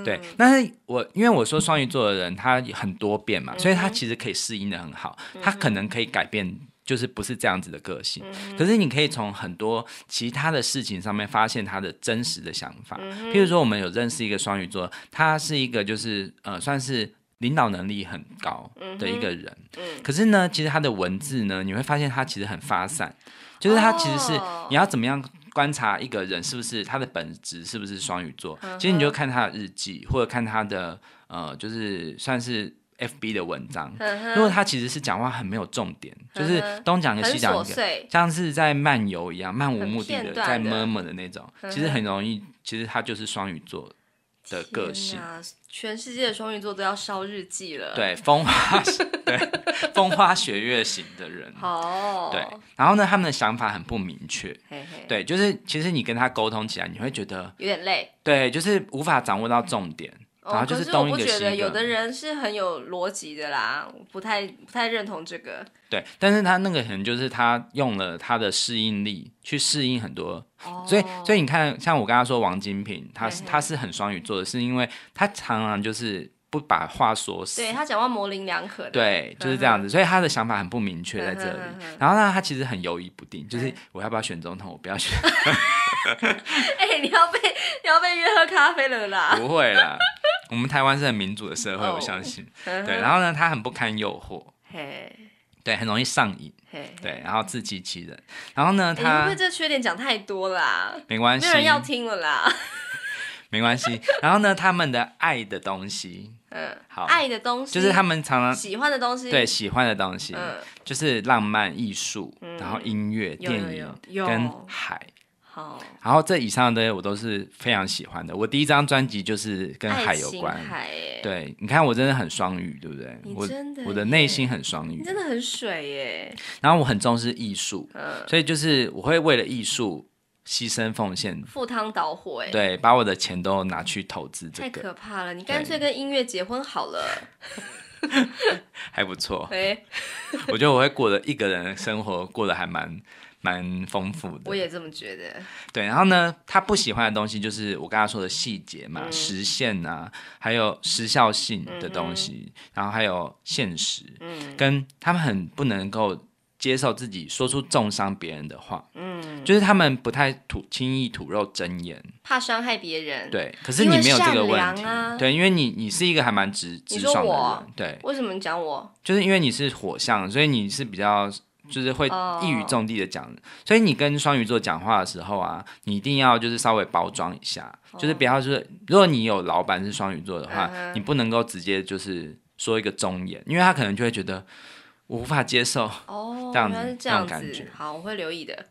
对，但是我因为我说双鱼座的人他很多变嘛，所以他其实可以适应的很好，他可能可以改变。就是不是这样子的个性，可是你可以从很多其他的事情上面发现他的真实的想法。譬如说，我们有认识一个双鱼座，他是一个就是呃，算是领导能力很高的一个人。可是呢，其实他的文字呢，你会发现他其实很发散，就是他其实是你要怎么样观察一个人是不是他的本质是不是双鱼座？其实你就看他的日记或者看他的呃，就是算是。F B 的文章，因为他其实是讲话很没有重点，就是东讲一西讲像是在漫游一样，漫无目的的在摸摸的那种，其实很容易，其实他就是双鱼座的个性。全世界的双鱼座都要烧日记了，对，风花 [LAUGHS] 对风花雪月型的人，哦。对，然后呢，他们的想法很不明确，对，就是其实你跟他沟通起来，你会觉得有点累，对，就是无法掌握到重点。然后就是一个，一个。我不觉得有的人是很有逻辑的啦，不太不太认同这个。对，但是他那个可能就是他用了他的适应力去适应很多，所以所以你看，像我跟他说王金平，他是他是很双鱼座的，是因为他常常就是不把话说死，对他讲话模棱两可，的，对，就是这样子，所以他的想法很不明确在这里。然后呢，他其实很犹豫不定，就是我要不要选总统，我不要选。[LAUGHS] 哎，你要被你要被约喝咖啡了啦？不会啦。我们台湾是很民主的社会，我相信。[LAUGHS] 对，然后呢，他很不堪诱惑，对，很容易上瘾，对，然后自欺欺人，然后呢，他不会这缺点讲太多啦，没关系，没有人要听了啦，[LAUGHS] 没关系。然后呢，他们的爱的东西，嗯，好，爱的东西就是他们常常喜欢的东西，对，喜欢的东西，嗯，就是浪漫艺术，然后音乐、电影跟海。好，然后这以上的些我都是非常喜欢的。我第一张专辑就是跟海有关，对你看我真的很双语，对不对？我真的，我的内心很双语，真的很水耶。然后我很重视艺术，所以就是我会为了艺术牺牲奉献，赴汤蹈火。哎，对，把我的钱都拿去投资，太可怕了。你干脆跟音乐结婚好了，[LAUGHS] 还不错。[LAUGHS] 我觉得我会过得一个人生活，过得还蛮。蛮丰富的，我也这么觉得。对，然后呢，他不喜欢的东西就是我刚才说的细节嘛，实现啊，还有时效性的东西，然后还有现实。嗯，跟他们很不能够接受自己说出重伤别人的话。嗯，就是他们不太吐，轻易吐露真言，怕伤害别人。对，可是你没有这个问题。对，因为你你是一个还蛮直直爽的。人，对，为什么讲我？就是因为你是火象，所以你是比较。就是会一语中的讲，所以你跟双鱼座讲话的时候啊，你一定要就是稍微包装一下，就是不要说，如果你有老板是双鱼座的话，你不能够直接就是说一个忠言，因为他可能就会觉得我无法接受，这样子这样感觉。好，我会留意的。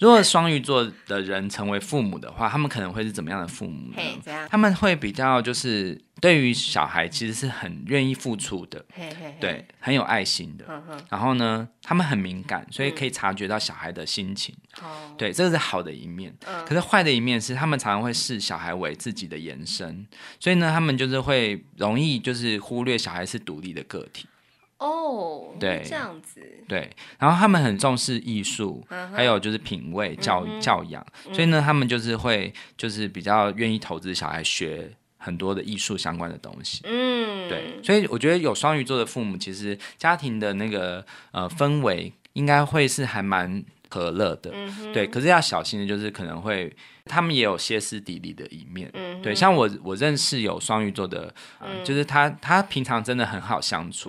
如果双鱼座的人成为父母的话，他们可能会是怎么样的父母呢？他们会比较就是对于小孩其实是很愿意付出的，对，很有爱心的。然后呢，他们很敏感，所以可以察觉到小孩的心情。对，这个是好的一面。可是坏的一面是，他们常常会视小孩为自己的延伸，所以呢，他们就是会容易就是忽略小孩是独立的个体。哦，对，这样子，对，然后他们很重视艺术，还有就是品味教教养，所以呢，他们就是会就是比较愿意投资小孩学很多的艺术相关的东西。嗯，对，所以我觉得有双鱼座的父母，其实家庭的那个呃氛围应该会是还蛮和乐的。嗯，对，可是要小心的就是可能会。他们也有歇斯底里的一面，对，像我我认识有双鱼座的，就是他他平常真的很好相处，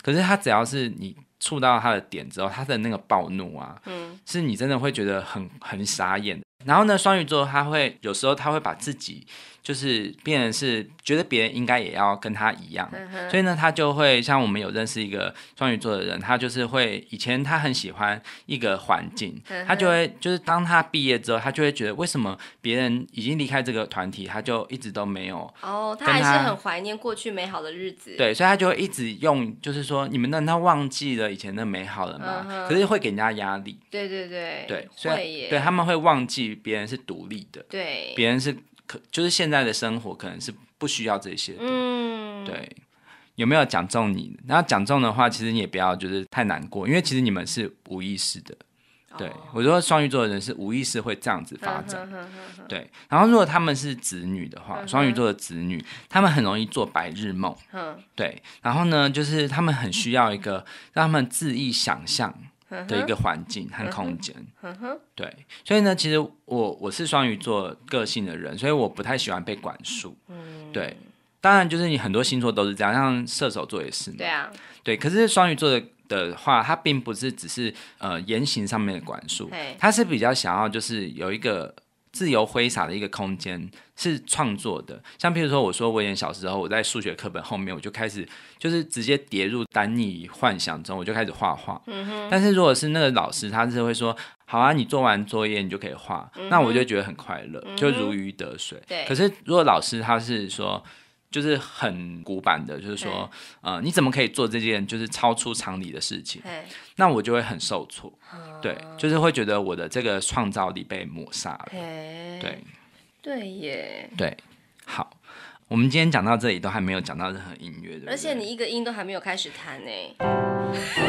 可是他只要是你触到他的点之后，他的那个暴怒啊，是你真的会觉得很很傻眼。然后呢，双鱼座他会有时候他会把自己。就是别人是觉得别人应该也要跟他一样，所以呢，他就会像我们有认识一个双鱼座的人，他就是会以前他很喜欢一个环境，他就会就是当他毕业之后，他就会觉得为什么别人已经离开这个团体，他就一直都没有哦，他还是很怀念过去美好的日子，对，所以他就会一直用就是说你们那他忘记了以前的美好了吗？可是会给人家压力，对对对对，所以对他们会忘记别人是独立的，对，别人是。可就是现在的生活可能是不需要这些，嗯，对，有没有讲中你？然后讲中的话，其实你也不要就是太难过，因为其实你们是无意识的。对，我说双鱼座的人是无意识会这样子发展，对。然后如果他们是子女的话，双鱼座的子女，他们很容易做白日梦，对。然后呢，就是他们很需要一个让他们恣意想象。的一个环境和空间，对，所以呢，其实我我是双鱼座个性的人，所以我不太喜欢被管束，对，当然就是你很多星座都是这样，像射手座也是，对啊，对，可是双鱼座的的话，他并不是只是呃言行上面的管束，他是比较想要就是有一个。自由挥洒的一个空间是创作的，像譬如说，我说我演小时候，我在数学课本后面，我就开始就是直接跌入单逆幻想中，我就开始画画。嗯哼。但是如果是那个老师，他是会说，好啊，你做完作业你就可以画，那我就觉得很快乐，就如鱼得水。对。可是如果老师他是说，就是很古板的，就是说，呃，你怎么可以做这件就是超出常理的事情？那我就会很受挫，对，就是会觉得我的这个创造力被抹杀了。对，对耶，对，好，我们今天讲到这里都还没有讲到任何音乐而且你一个音都还没有开始弹呢，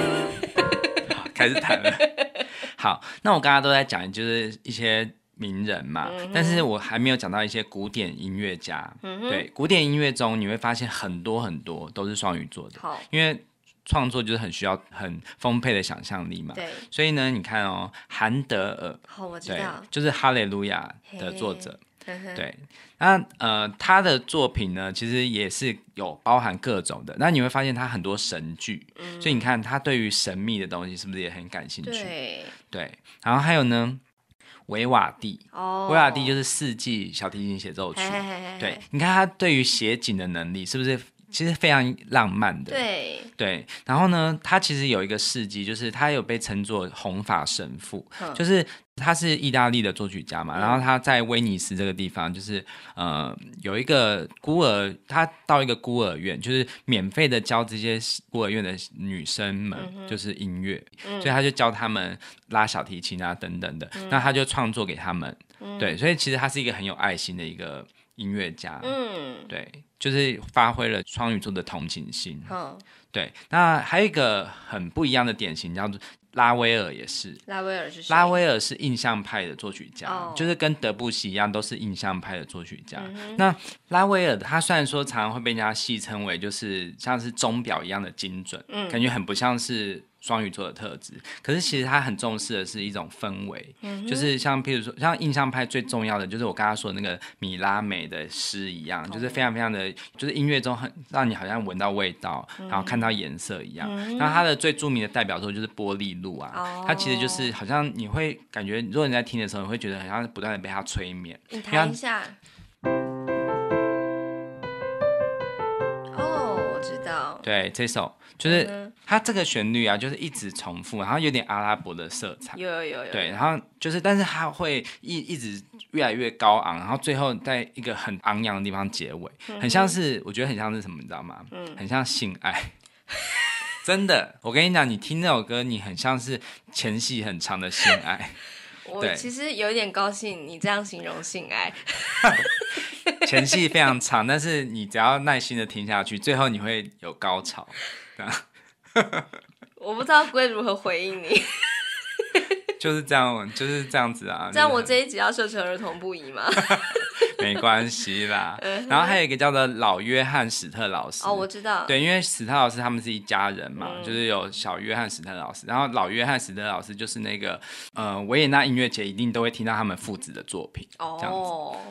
[LAUGHS] 开始弹了。好，那我刚刚都在讲，就是一些。名人嘛，但是我还没有讲到一些古典音乐家。嗯，对，古典音乐中你会发现很多很多都是双鱼座的。因为创作就是很需要很丰沛的想象力嘛。对，所以呢，你看哦，韩德尔，对，就是《哈利路亚》的作者。对，那呃，他的作品呢，其实也是有包含各种的。那你会发现他很多神剧，所以你看他对于神秘的东西是不是也很感兴趣？对，对。然后还有呢？维瓦哦，维瓦蒂就是四季小提琴协奏曲。对，你看他对于写景的能力，是不是？其实非常浪漫的，对对。然后呢，他其实有一个事迹，就是他有被称作红发神父，就是他是意大利的作曲家嘛。然后他在威尼斯这个地方，就是呃有一个孤儿，他到一个孤儿院，就是免费的教这些孤儿院的女生们，就是音乐。所以他就教他们拉小提琴啊等等的。那他就创作给他们，对。所以其实他是一个很有爱心的一个。音乐家，嗯，对，就是发挥了双鱼座的同情心。好，对，那还有一个很不一样的典型叫做拉威尔，也是拉威尔是拉威尔是印象派的作曲家，就是跟德布西一样，都是印象派的作曲家。那拉威尔他虽然说常常会被人家戏称为就是像是钟表一样的精准，嗯，感觉很不像是。双鱼座的特质，可是其实他很重视的是一种氛围，就是像譬如说，像印象派最重要的就是我刚刚说的那个米拉美的诗一样，就是非常非常的，就是音乐中很让你好像闻到味道，然后看到颜色一样。那他的最著名的代表作就是玻璃路》啊，他其实就是好像你会感觉，如果你在听的时候，你会觉得好像不断的被他催眠。你弹一下。哦，我知道。对，这首。就是它这个旋律啊，就是一直重复，然后有点阿拉伯的色彩。有有有有。对，然后就是，但是它会一一直越来越高昂，然后最后在一个很昂扬的地方结尾，很像是，我觉得很像是什么，你知道吗？嗯。很像性爱，[LAUGHS] 真的，我跟你讲，你听那首歌，你很像是前戏很长的性爱。[LAUGHS] 我其实有点高兴你这样形容性爱。[LAUGHS] 前戏非常长，但是你只要耐心的听下去，最后你会有高潮。[LAUGHS] 我不知道鬼如何回应你。就是这样，就是这样子啊！这样我这一集要设成儿童不宜吗？[LAUGHS] 没关系啦。[LAUGHS] 然后还有一个叫做老约翰史特老师哦，我知道。对，因为史特老师他们是一家人嘛，就是有小约翰史特老师，然后老约翰史特老师就是那个呃维也纳音乐节一定都会听到他们父子的作品哦。这样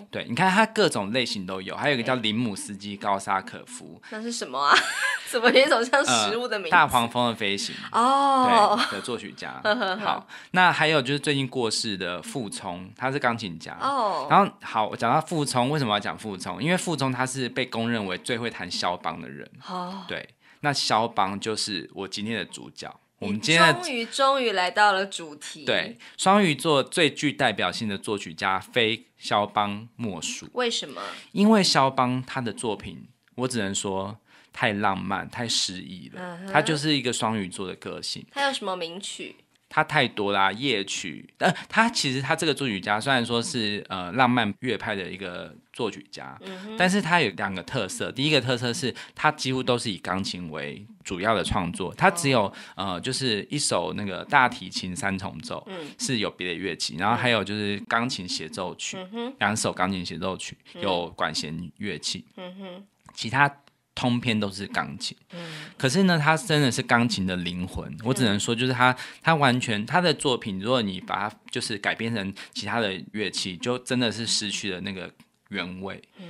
子，对，你看他各种类型都有。还有一个叫林姆斯基高沙可夫，那是什么啊？[LAUGHS] 怎么有一种像食物的名？大黄蜂的飞行哦，对，的作曲家。好，那。还有就是最近过世的傅聪，他是钢琴家。哦，然后好，我讲到傅聪，为什么要讲傅聪？因为傅聪他是被公认为最会弹肖邦的人。哦，对，那肖邦就是我今天的主角。我们今天终于终于来到了主题。对，双鱼座最具代表性的作曲家非肖邦莫属。为什么？因为肖邦他的作品，我只能说太浪漫、太诗意了。他就是一个双鱼座的个性。他有什么名曲？他太多啦，夜曲。但他其实他这个作曲家虽然说是呃浪漫乐派的一个作曲家，嗯，但是他有两个特色。第一个特色是他几乎都是以钢琴为主要的创作，他只有呃就是一首那个大提琴三重奏，嗯，是有别的乐器，然后还有就是钢琴协奏曲，两首钢琴协奏曲有管弦乐器，嗯哼，其他。通篇都是钢琴，嗯，可是呢，他真的是钢琴的灵魂，我只能说，就是他，他完全他的作品，如果你把它就是改编成其他的乐器，就真的是失去了那个原味，嗯，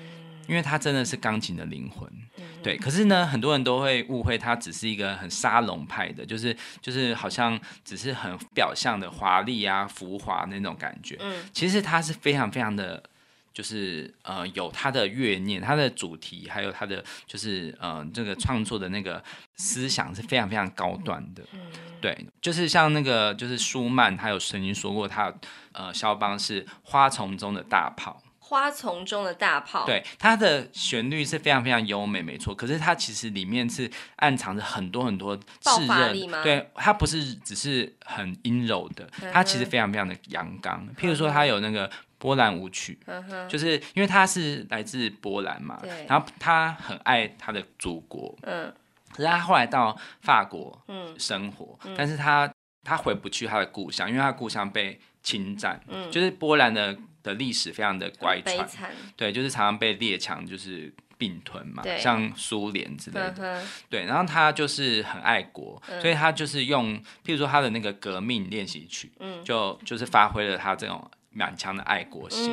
因为他真的是钢琴的灵魂，对。可是呢，很多人都会误会他只是一个很沙龙派的，就是就是好像只是很表象的华丽啊、浮华那种感觉，嗯，其实他是非常非常的。就是呃，有他的怨念，他的主题，还有他的就是呃，这个创作的那个思想是非常非常高端的。嗯，对，就是像那个就是舒曼，他有曾经说过，他呃，肖邦是花丛中的大炮，花丛中的大炮。对，他的旋律是非常非常优美，没错。可是他其实里面是暗藏着很多很多炽热，力吗？对，他不是只是很阴柔的，他其实非常非常的阳刚。譬如说，他有那个。波兰舞曲，就是因为他是来自波兰嘛，然后他很爱他的祖国，可是他后来到法国生活，但是他他回不去他的故乡，因为他故乡被侵占，就是波兰的的历史非常的乖惨，对，就是常常被列强就是并吞嘛，像苏联之类的，对，然后他就是很爱国，所以他就是用，譬如说他的那个革命练习曲，就就是发挥了他这种。满腔的爱国心，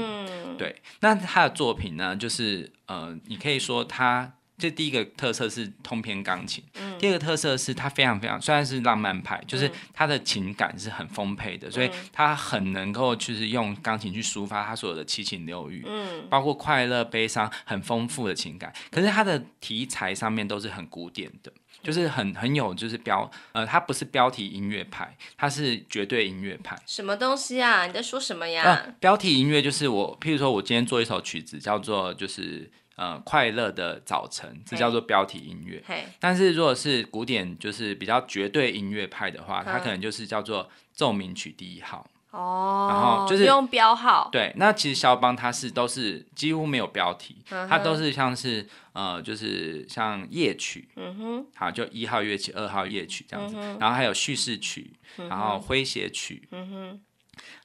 对，那他的作品呢，就是呃，你可以说他。这第一个特色是通篇钢琴，第二个特色是它非常非常虽然是浪漫派，就是他的情感是很丰沛的，所以他很能够就是用钢琴去抒发他所有的七情六欲，嗯，包括快乐、悲伤，很丰富的情感。可是他的题材上面都是很古典的，就是很很有就是标呃，他不是标题音乐派，他是绝对音乐派。什么东西啊？你在说什么呀？标题音乐就是我，譬如说我今天做一首曲子，叫做就是。呃，快乐的早晨，这叫做标题音乐。但是如果是古典，就是比较绝对音乐派的话，它可能就是叫做奏鸣曲第一号。哦，然后就是用标号。对，那其实肖邦他是都是几乎没有标题，他都是像是呃，就是像夜曲。嗯哼，好，就一号乐曲、二号夜曲这样子。然后还有叙事曲，然后诙谐曲。嗯哼，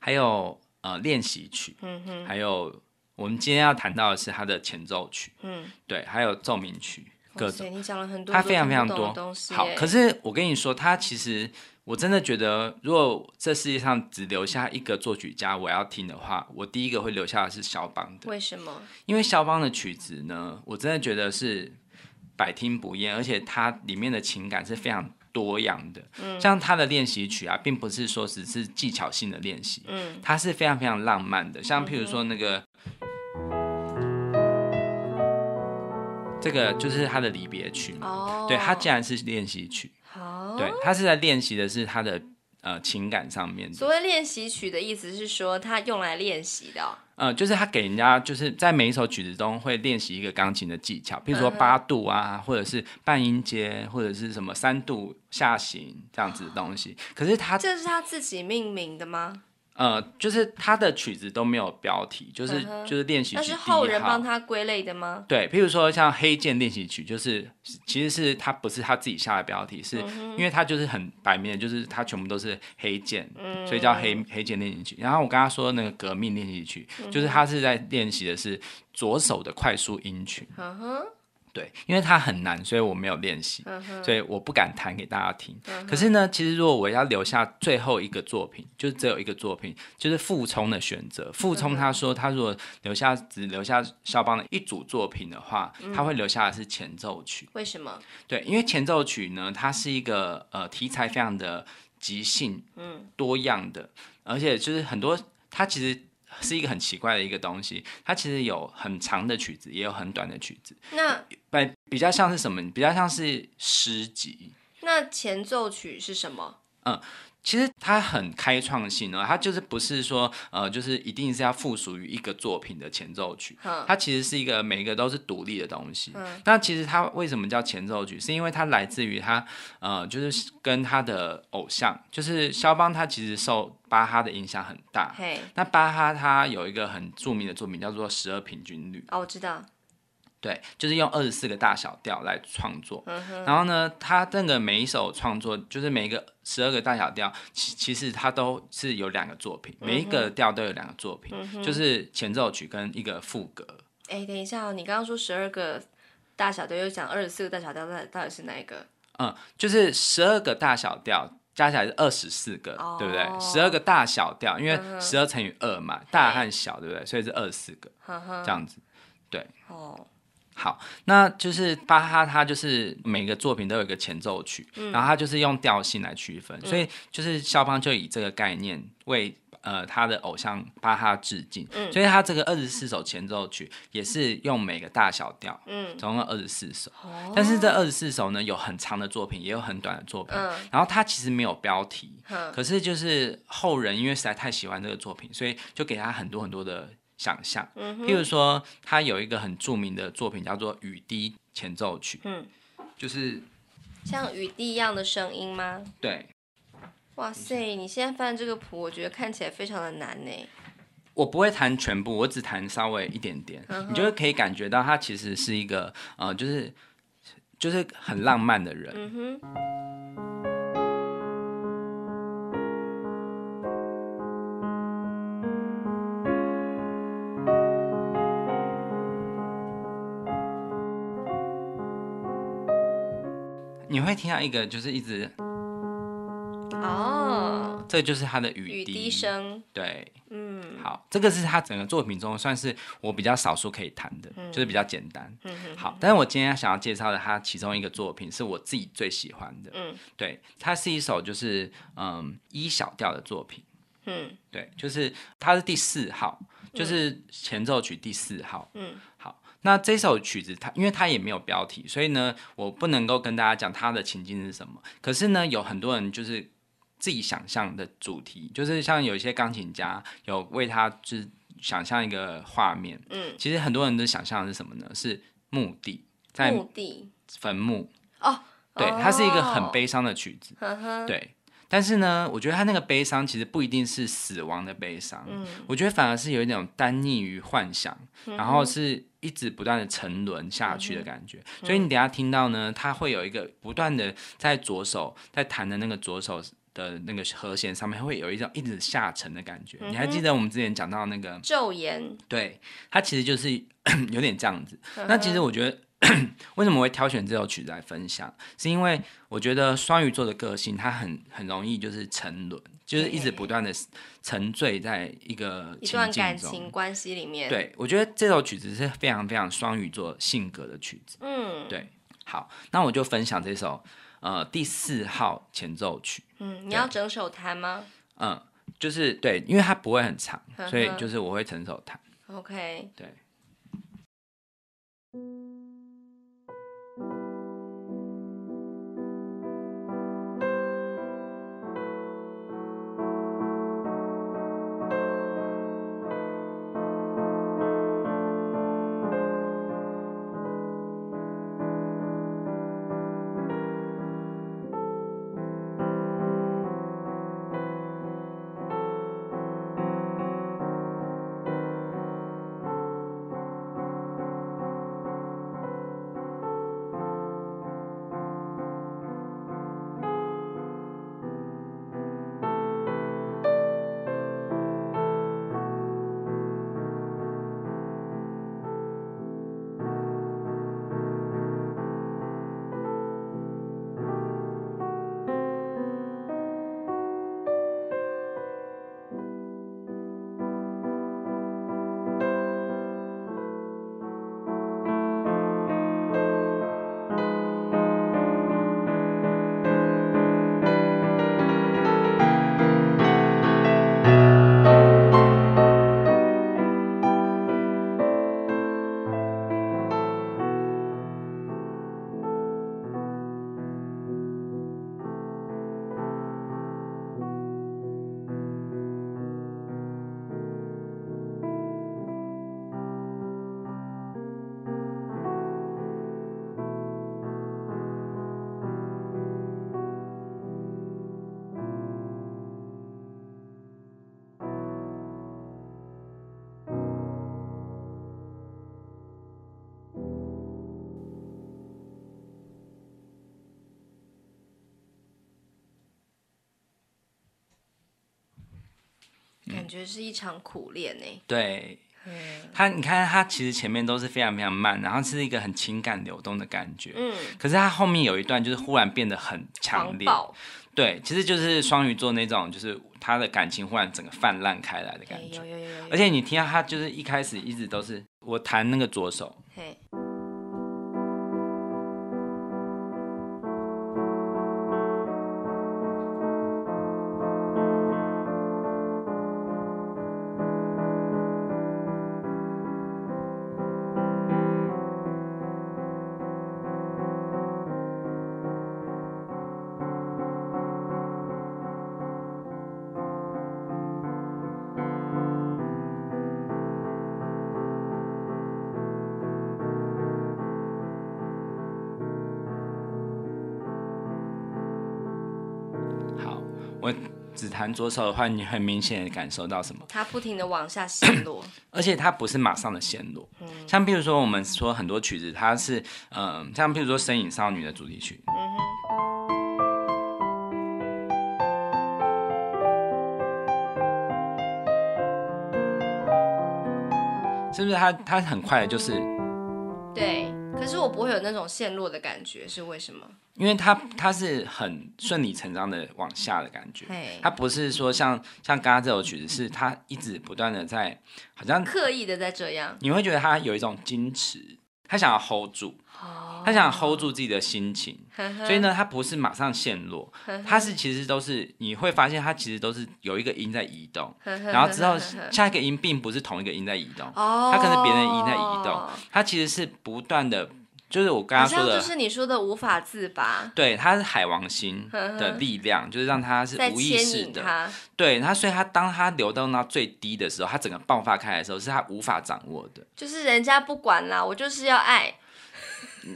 还有呃练习曲。嗯哼，还有。我们今天要谈到的是他的前奏曲，嗯，对，还有奏鸣曲，各种，你讲了很多，他非常非常多好，可是我跟你说，他其实我真的觉得，如果这世界上只留下一个作曲家我要听的话，我第一个会留下的是肖邦的。为什么？因为肖邦的曲子呢，我真的觉得是百听不厌，而且它里面的情感是非常多样的。嗯，像他的练习曲啊，并不是说只是技巧性的练习，嗯，它是非常非常浪漫的。像譬如说那个。这个就是他的离别曲哦，对他竟然是练习曲，对，他是在练习的是他的呃情感上面所谓练习曲的意思是说，他用来练习的。嗯，就是他给人家就是在每一首曲子中会练习一个钢琴的技巧，比如说八度啊，或者是半音阶，或者是什么三度下行这样子的东西。可是他这是他自己命名的吗？呃，就是他的曲子都没有标题，就是就是练习曲。那是后人帮他归类的吗？对，譬如说像《黑键练习曲》，就是其实是他不是他自己下的标题，是因为他就是很白面，就是他全部都是黑键，所以叫黑黑键练习曲。然后我跟他说那个《革命练习曲》，就是他是在练习的是左手的快速音群。对，因为它很难，所以我没有练习，所以我不敢弹给大家听。可是呢，其实如果我要留下最后一个作品，就是只有一个作品，就是傅聪的选择。傅聪他说，他如果留下只留下肖邦的一组作品的话，他会留下的是前奏曲。为什么？对，因为前奏曲呢，它是一个呃题材非常的即兴、嗯多样的，而且就是很多，他其实。是一个很奇怪的一个东西，它其实有很长的曲子，也有很短的曲子。那比比较像是什么？比较像是诗集。那前奏曲是什么？嗯。其实它很开创性哦，它就是不是说呃，就是一定是要附属于一个作品的前奏曲，它其实是一个每一个都是独立的东西。那其实它为什么叫前奏曲，是因为它来自于它呃，就是跟他的偶像，就是肖邦，他其实受巴哈的影响很大。那巴哈他有一个很著名的作品叫做十二平均律。哦，我知道。对，就是用二十四个大小调来创作。嗯然后呢，他那个每一首创作，就是每一个十二个大小调，其其实它都是有两个作品，每一个调都有两个作品，就是前奏曲跟一个副歌。哎，等一下哦，你刚刚说十二个大小调，又讲二十四个大小调，到到底是哪一个？嗯，就是十二个大小调加起来是二十四个，对不对？十二个大小调，因为十二乘以二嘛，大和小，对不对？所以是二十四个，这样子。对。哦。好，那就是巴哈，他就是每个作品都有一个前奏曲，然后他就是用调性来区分，所以就是肖邦就以这个概念为呃他的偶像巴哈致敬，嗯，所以他这个二十四首前奏曲也是用每个大小调，嗯，总共二十四首，但是这二十四首呢有很长的作品，也有很短的作品，然后他其实没有标题，可是就是后人因为实在太喜欢这个作品，所以就给他很多很多的。想象，嗯，譬如说，他有一个很著名的作品叫做《雨滴前奏曲》，嗯，就是像雨滴一样的声音吗？对。哇塞，你现在翻这个谱，我觉得看起来非常的难呢。我不会弹全部，我只弹稍微一点点，你就可以感觉到他其实是一个呃，就是就是很浪漫的人。嗯哼。你会听到一个，就是一直，哦，这就是他的雨雨滴声，对，嗯，好，这个是他整个作品中算是我比较少数可以弹的，就是比较简单，嗯，好，但是我今天想要介绍的他其中一个作品是我自己最喜欢的，嗯，对，它是一首就是嗯一小调的作品，嗯，对，就是它是第四号，就是前奏曲第四号，嗯，好。那这首曲子，它因为它也没有标题，所以呢，我不能够跟大家讲它的情境是什么。可是呢，有很多人就是自己想象的主题，就是像有一些钢琴家有为他就是想象一个画面。嗯，其实很多人都想象的是什么呢？是墓地，在墓地坟墓哦，对，它是一个很悲伤的曲子。对，但是呢，我觉得它那个悲伤其实不一定是死亡的悲伤，我觉得反而是有一种单溺于幻想，然后是。一直不断的沉沦下去的感觉，所以你等下听到呢，它会有一个不断的在左手在弹的那个左手的那个和弦上面，会有一种一直下沉的感觉。你还记得我们之前讲到那个昼颜？对，它其实就是 [COUGHS] 有点这样子。那其实我觉得 [COUGHS] 为什么会挑选这首曲子来分享，是因为我觉得双鱼座的个性，它很很容易就是沉沦。就是一直不断的沉醉在一个一段感情关系里面。对我觉得这首曲子是非常非常双鱼座性格的曲子。嗯，对。好，那我就分享这首呃第四号前奏曲。嗯，你要整首弹吗？嗯，就是对，因为它不会很长，所以就是我会整首弹。OK。对。觉得是一场苦练呢，对他，你看他其实前面都是非常非常慢，然后是一个很情感流动的感觉，嗯，可是他后面有一段就是忽然变得很强烈，对，其实就是双鱼座那种，就是他的感情忽然整个泛滥开来的感觉，有有有，而且你听到他就是一开始一直都是我弹那个左手，嘿。弹左手的话，你很明显感受到什么？它不停的往下陷落，[COUGHS] 而且它不是马上的陷落。像比如说，我们说很多曲子，它是嗯，像比如说《身影少女》的主题曲，是不是？它它很快的就是。不会有那种陷落的感觉，是为什么？因为它它是很顺理成章的往下的感觉，它不是说像像刚刚这首曲子，是它一直不断的在好像刻意的在这样，你会觉得它有一种矜持，它想要 hold 住，它想 hold 住自己的心情，所以呢，它不是马上陷落，它是其实都是你会发现它其实都是有一个音在移动，然后之后下一个音并不是同一个音在移动，它可能别人音在移动，它其实是不断的。就是我刚刚说的，就是你说的无法自拔。对，他是海王星的力量，就是让他是无意识的。对他，所以他当他流到那最低的时候，他整个爆发开来的时候，是他无法掌握的。就是人家不管啦，我就是要爱。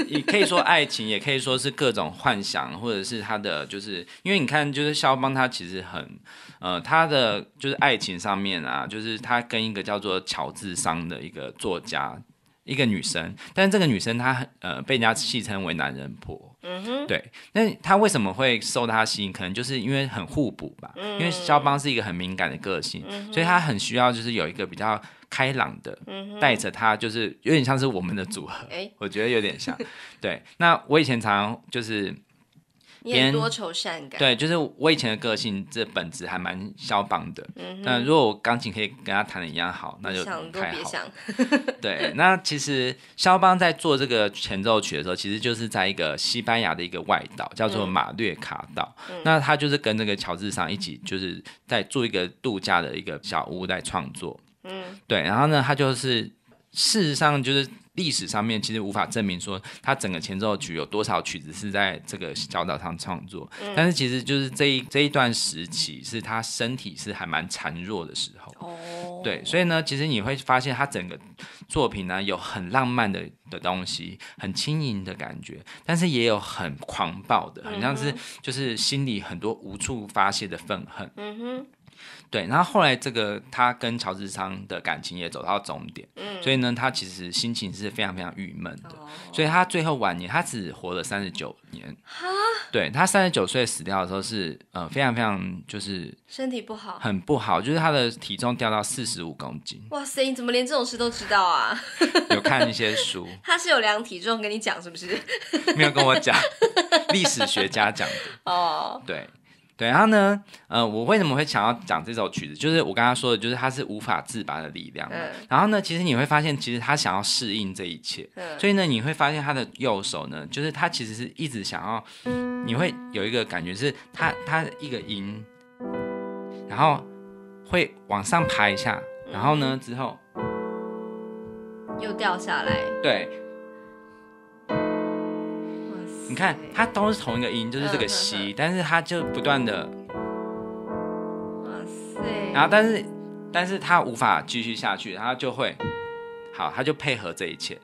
你可以说爱情，也可以说是各种幻想，或者是他的，就是因为你看，就是肖邦他其实很，呃，他的就是爱情上面啊，就是他跟一个叫做乔治商的一个作家。一个女生，但是这个女生她很呃被人家戏称为男人婆，嗯哼，对。那她为什么会受他吸引？可能就是因为很互补吧。嗯，因为肖邦是一个很敏感的个性，嗯，所以他很需要就是有一个比较开朗的，带着他就是有点像是我们的组合，我觉得有点像。对，那我以前常常就是。也多愁善感，对，就是我以前的个性，这本质还蛮肖邦的。嗯，那如果我钢琴可以跟他弹的一样好，那就太好对，那其实肖邦在做这个前奏曲的时候，其实就是在一个西班牙的一个外岛，叫做马略卡岛。那他就是跟那个乔治桑一起，就是在住一个度假的一个小屋在创作。嗯，对，然后呢，他就是事实上就是。历史上面其实无法证明说他整个前奏曲有多少曲子是在这个小岛上创作，但是其实就是这一这一段时期是他身体是还蛮孱弱的时候，对，所以呢，其实你会发现他整个作品呢有很浪漫的的东西，很轻盈的感觉，但是也有很狂暴的，很像是就是心里很多无处发泄的愤恨。嗯哼。对，然后后来这个他跟乔治昌的感情也走到终点，所以呢，他其实心情是非常非常郁闷的，所以他最后晚年他只活了三十九年。对他三十九岁死掉的时候是呃非常非常就是身体不好，很不好，就是他的体重掉到四十五公斤。哇塞，你怎么连这种事都知道啊？[LAUGHS] 有看一些书，[LAUGHS] 他是有量体重跟你讲是不是？没有跟我讲，历史学家讲的 [LAUGHS] 哦，对。对，然后呢，呃，我为什么会想要讲这首曲子？就是我刚刚说的，就是他是无法自拔的力量。嗯。然后呢，其实你会发现，其实他想要适应这一切。嗯。所以呢，你会发现他的右手呢，就是他其实是一直想要，你会有一个感觉，是他他一个音，然后会往上爬一下，然后呢之后又掉下来。对。你看，它都是同一个音，就是这个 C，但是它就不断的，哇塞！然后，但是，但是它无法继续下去，它就会，好，它就配合这一切。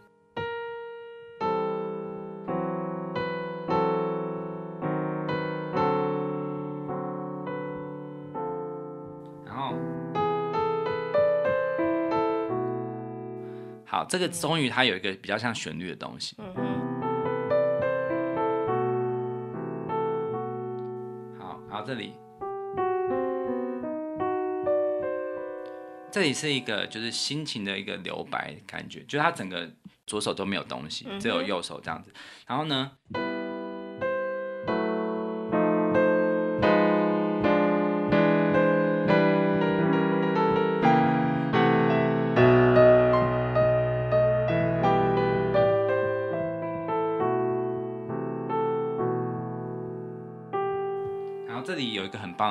然后，好，这个终于它有一个比较像旋律的东西。这里，这里是一个就是心情的一个留白感觉，就是他整个左手都没有东西，只有右手这样子，然后呢？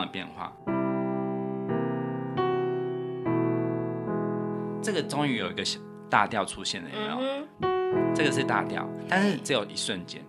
变化，这个终于有一个大调出现了，这个是大调，但是只有一瞬间。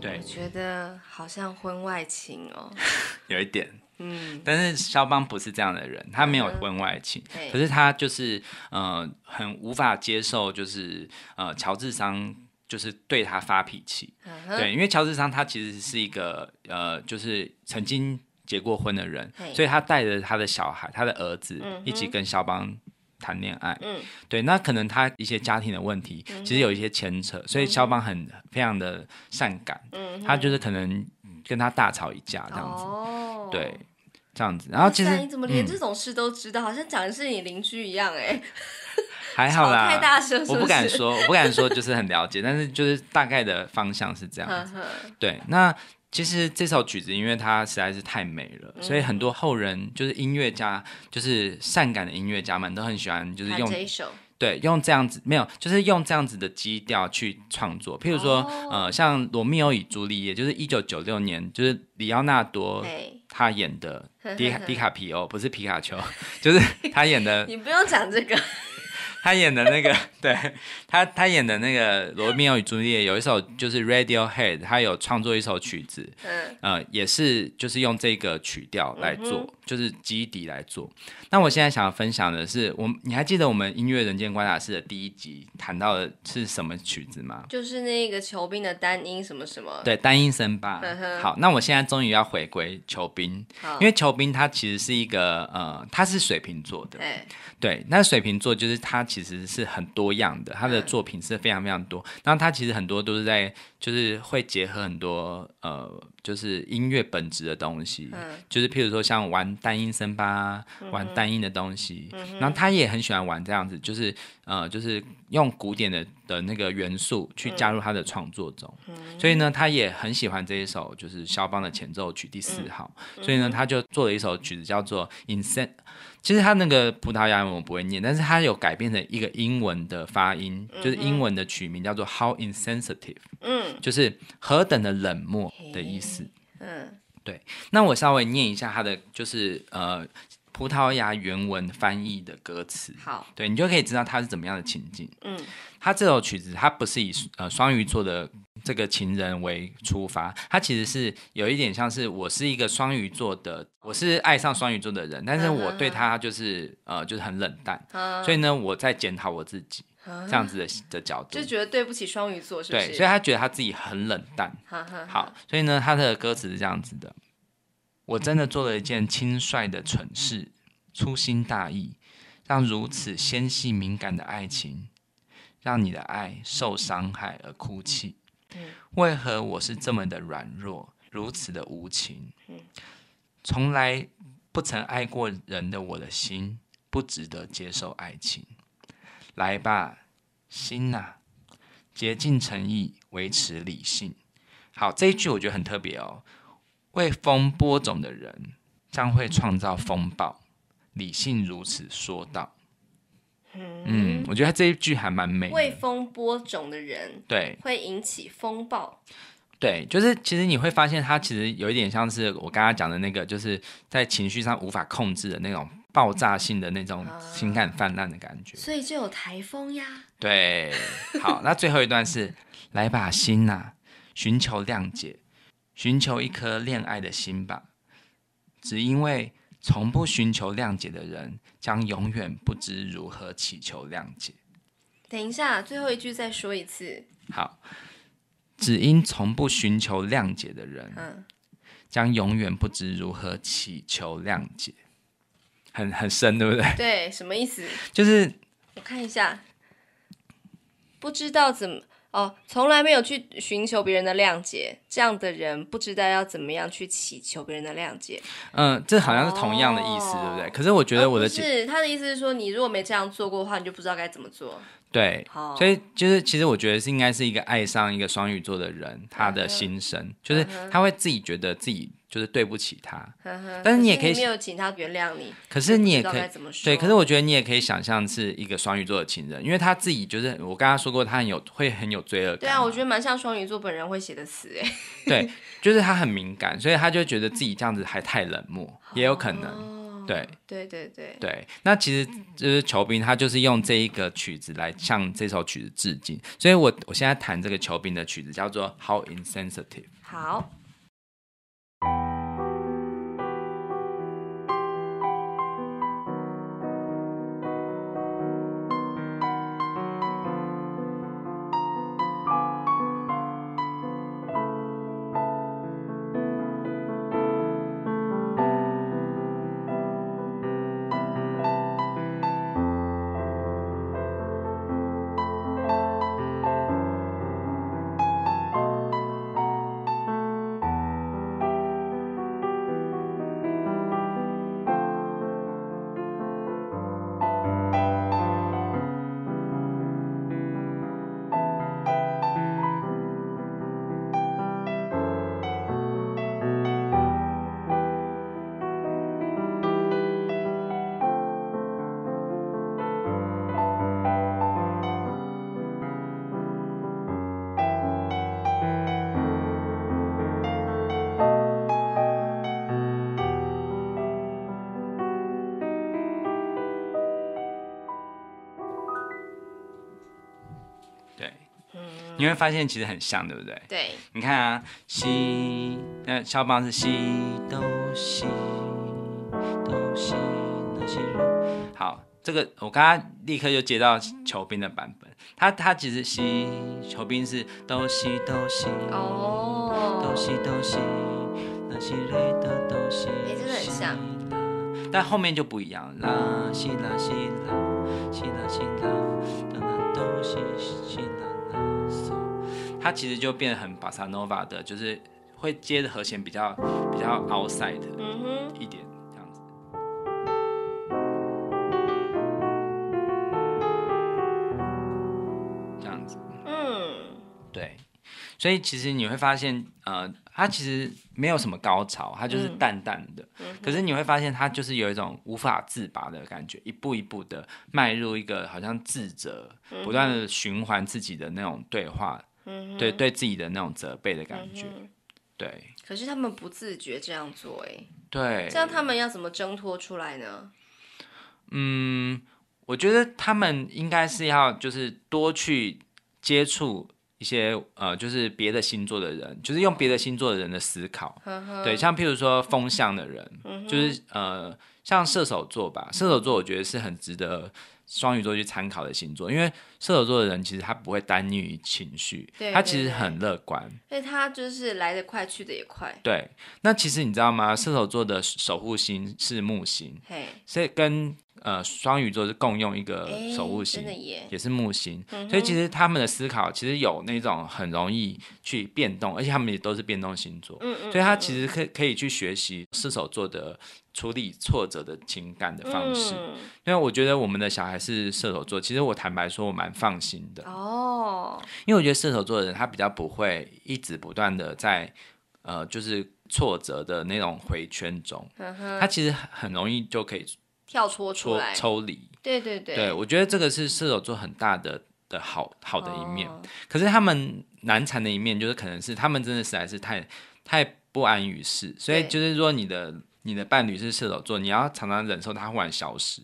对，我觉得好像婚外情哦，[LAUGHS] 有一点。嗯，但是肖邦不是这样的人，他没有婚外情，可是他就是呃，很无法接受，就是呃，乔治桑就是对他发脾气，对，因为乔治桑他其实是一个呃，就是曾经结过婚的人，所以他带着他的小孩，他的儿子一起跟肖邦谈恋爱，嗯，对，那可能他一些家庭的问题，其实有一些牵扯，所以肖邦很非常的善感，嗯，他就是可能跟他大吵一架这样子，哦，对。这样子，然后其实你怎么连这种事都知道？好像讲的是你邻居一样哎。[LAUGHS] 还好啦，太大声，我不敢说，我不敢说，就是很了解，但是就是大概的方向是这样子。对，那其实这首曲子，因为它实在是太美了，所以很多后人就是音乐家，就是善感的音乐家们都很喜欢，就是用一首，对，用这样子没有，就是用这样子的基调去创作。譬如说，呃，像《罗密欧与朱丽叶》，就是一九九六年，就是里奥纳多。他演的迪迪卡皮欧不是皮卡丘，[LAUGHS] 就是他演的。[LAUGHS] 你不用讲这个。[LAUGHS] 他演的那个对。他他演的那个《罗密欧与朱丽叶》有一首就是 Radiohead，他有创作一首曲子，嗯，呃，也是就是用这个曲调来做，就是基底来做。那我现在想要分享的是，我你还记得我们音乐人间观察室的第一集谈到的是什么曲子吗？就是那个裘兵的单音什么什么？对，单音声吧。好，那我现在终于要回归裘兵，因为裘兵他其实是一个呃，他是水瓶座的，对，那水瓶座就是他其实是很多样的，他的。作品是非常非常多，然后他其实很多都是在，就是会结合很多呃，就是音乐本质的东西，就是譬如说像玩单音声吧，玩单音的东西，然后他也很喜欢玩这样子，就是呃，就是用古典的的那个元素去加入他的创作中，所以呢，他也很喜欢这一首就是肖邦的前奏曲第四号，所以呢，他就做了一首曲子叫做《Incent》。其实他那个葡萄牙文我不会念，但是他有改变成一个英文的发音，就是英文的取名叫做 “How insensitive”，嗯，就是何等的冷漠的意思，嗯，对，那我稍微念一下他的，就是呃。葡萄牙原文翻译的歌词，好，对你就可以知道它是怎么样的情境。嗯，它这首曲子，它不是以呃双鱼座的这个情人为出发，它其实是有一点像是我是一个双鱼座的，我是爱上双鱼座的人，但是我对他就是呃就是很冷淡，所以呢我在检讨我自己这样子的的角度，就觉得对不起双鱼座，是不是？所以他觉得他自己很冷淡，好，所以呢他的歌词是这样子的。我真的做了一件轻率的蠢事，粗心大意，让如此纤细敏感的爱情，让你的爱受伤害而哭泣。为何我是这么的软弱，如此的无情？从来不曾爱过人的我的心，不值得接受爱情。来吧，心呐，竭尽诚意，维持理性。好，这一句我觉得很特别哦。为风播种的人，将会创造风暴。理性如此说道。嗯，我觉得这一句还蛮美。为风播种的人，对，会引起风暴。对，就是其实你会发现，他其实有一点像是我刚刚讲的那个，就是在情绪上无法控制的那种爆炸性的那种情感泛滥的感觉。所以就有台风呀。对，好，那最后一段是来把心呐，寻求谅解。寻求一颗恋爱的心吧，只因为从不寻求谅解的人，将永远不知如何祈求谅解。等一下，最后一句再说一次。好，只因从不寻求谅解的人，嗯，将永远不知如何祈求谅解。很很深，对不对？对，什么意思？就是我看一下，不知道怎么。哦，从来没有去寻求别人的谅解，这样的人不知道要怎么样去祈求别人的谅解。嗯，这好像是同样的意思，对不对？可是我觉得我的不是他的意思是说，你如果没这样做过的话，你就不知道该怎么做。对，所以就是其实我觉得是应该是一个爱上一个双鱼座的人，他的心声就是他会自己觉得自己就是对不起他，但是你也可以没有请他原谅你，可是你也可以对，可是我觉得你也可以想象是一个双鱼座的情人，因为他自己就是我刚刚说过他很有会很有罪恶感，对啊，我觉得蛮像双鱼座本人会写的词哎，对，[LAUGHS] 就是他很敏感，所以他就觉得自己这样子还太冷漠，也有可能。对对对对对，那其实就是裘斌，他就是用这一个曲子来向这首曲子致敬。所以，我我现在弹这个裘斌的曲子叫做《How Insensitive》。好。你会发现其实很像，对不对？对，你看啊，西，那肖邦是西都西都西，好，这个我刚刚立刻就接到球兵的版本，他他其实西，球兵是都西都西哦，都西都西，那些雷的都西，真的很像，但后面就不一样啦，西啦西啦西啦西啦，都啦哆西西啦。它其实就变得很巴萨诺瓦的，就是会接的和弦比较比较 outside 一点。所以其实你会发现，呃，它其实没有什么高潮，它就是淡淡的。可是你会发现，它就是有一种无法自拔的感觉，一步一步的迈入一个好像自责，不断的循环自己的那种对话，对对自己的那种责备的感觉。对。可是他们不自觉这样做，哎。对。这样他们要怎么挣脱出来呢？嗯，我觉得他们应该是要就是多去接触。一些呃，就是别的星座的人，就是用别的星座的人的思考，对，像譬如说风向的人，就是呃，像射手座吧。射手座我觉得是很值得双鱼座去参考的星座，因为射手座的人其实他不会单于情绪，他其实很乐观，所以他就是来得快，去得也快。对，那其实你知道吗？射手座的守护星是木星，所以跟。呃，双鱼座是共用一个守护星，也是木星，所以其实他们的思考其实有那种很容易去变动，而且他们也都是变动星座，所以他其实可可以去学习射手座的处理挫折的情感的方式。因为我觉得我们的小孩是射手座，其实我坦白说，我蛮放心的哦，因为我觉得射手座的人他比较不会一直不断的在呃，就是挫折的那种回圈中，他其实很容易就可以。跳脱出来抽离，对对对，对我觉得这个是射手座很大的的好好的一面。可是他们难缠的一面就是，可能是他们真的实在是太太不安于世，所以就是说，你的你的伴侣是射手座，你要常常忍受他忽然消失，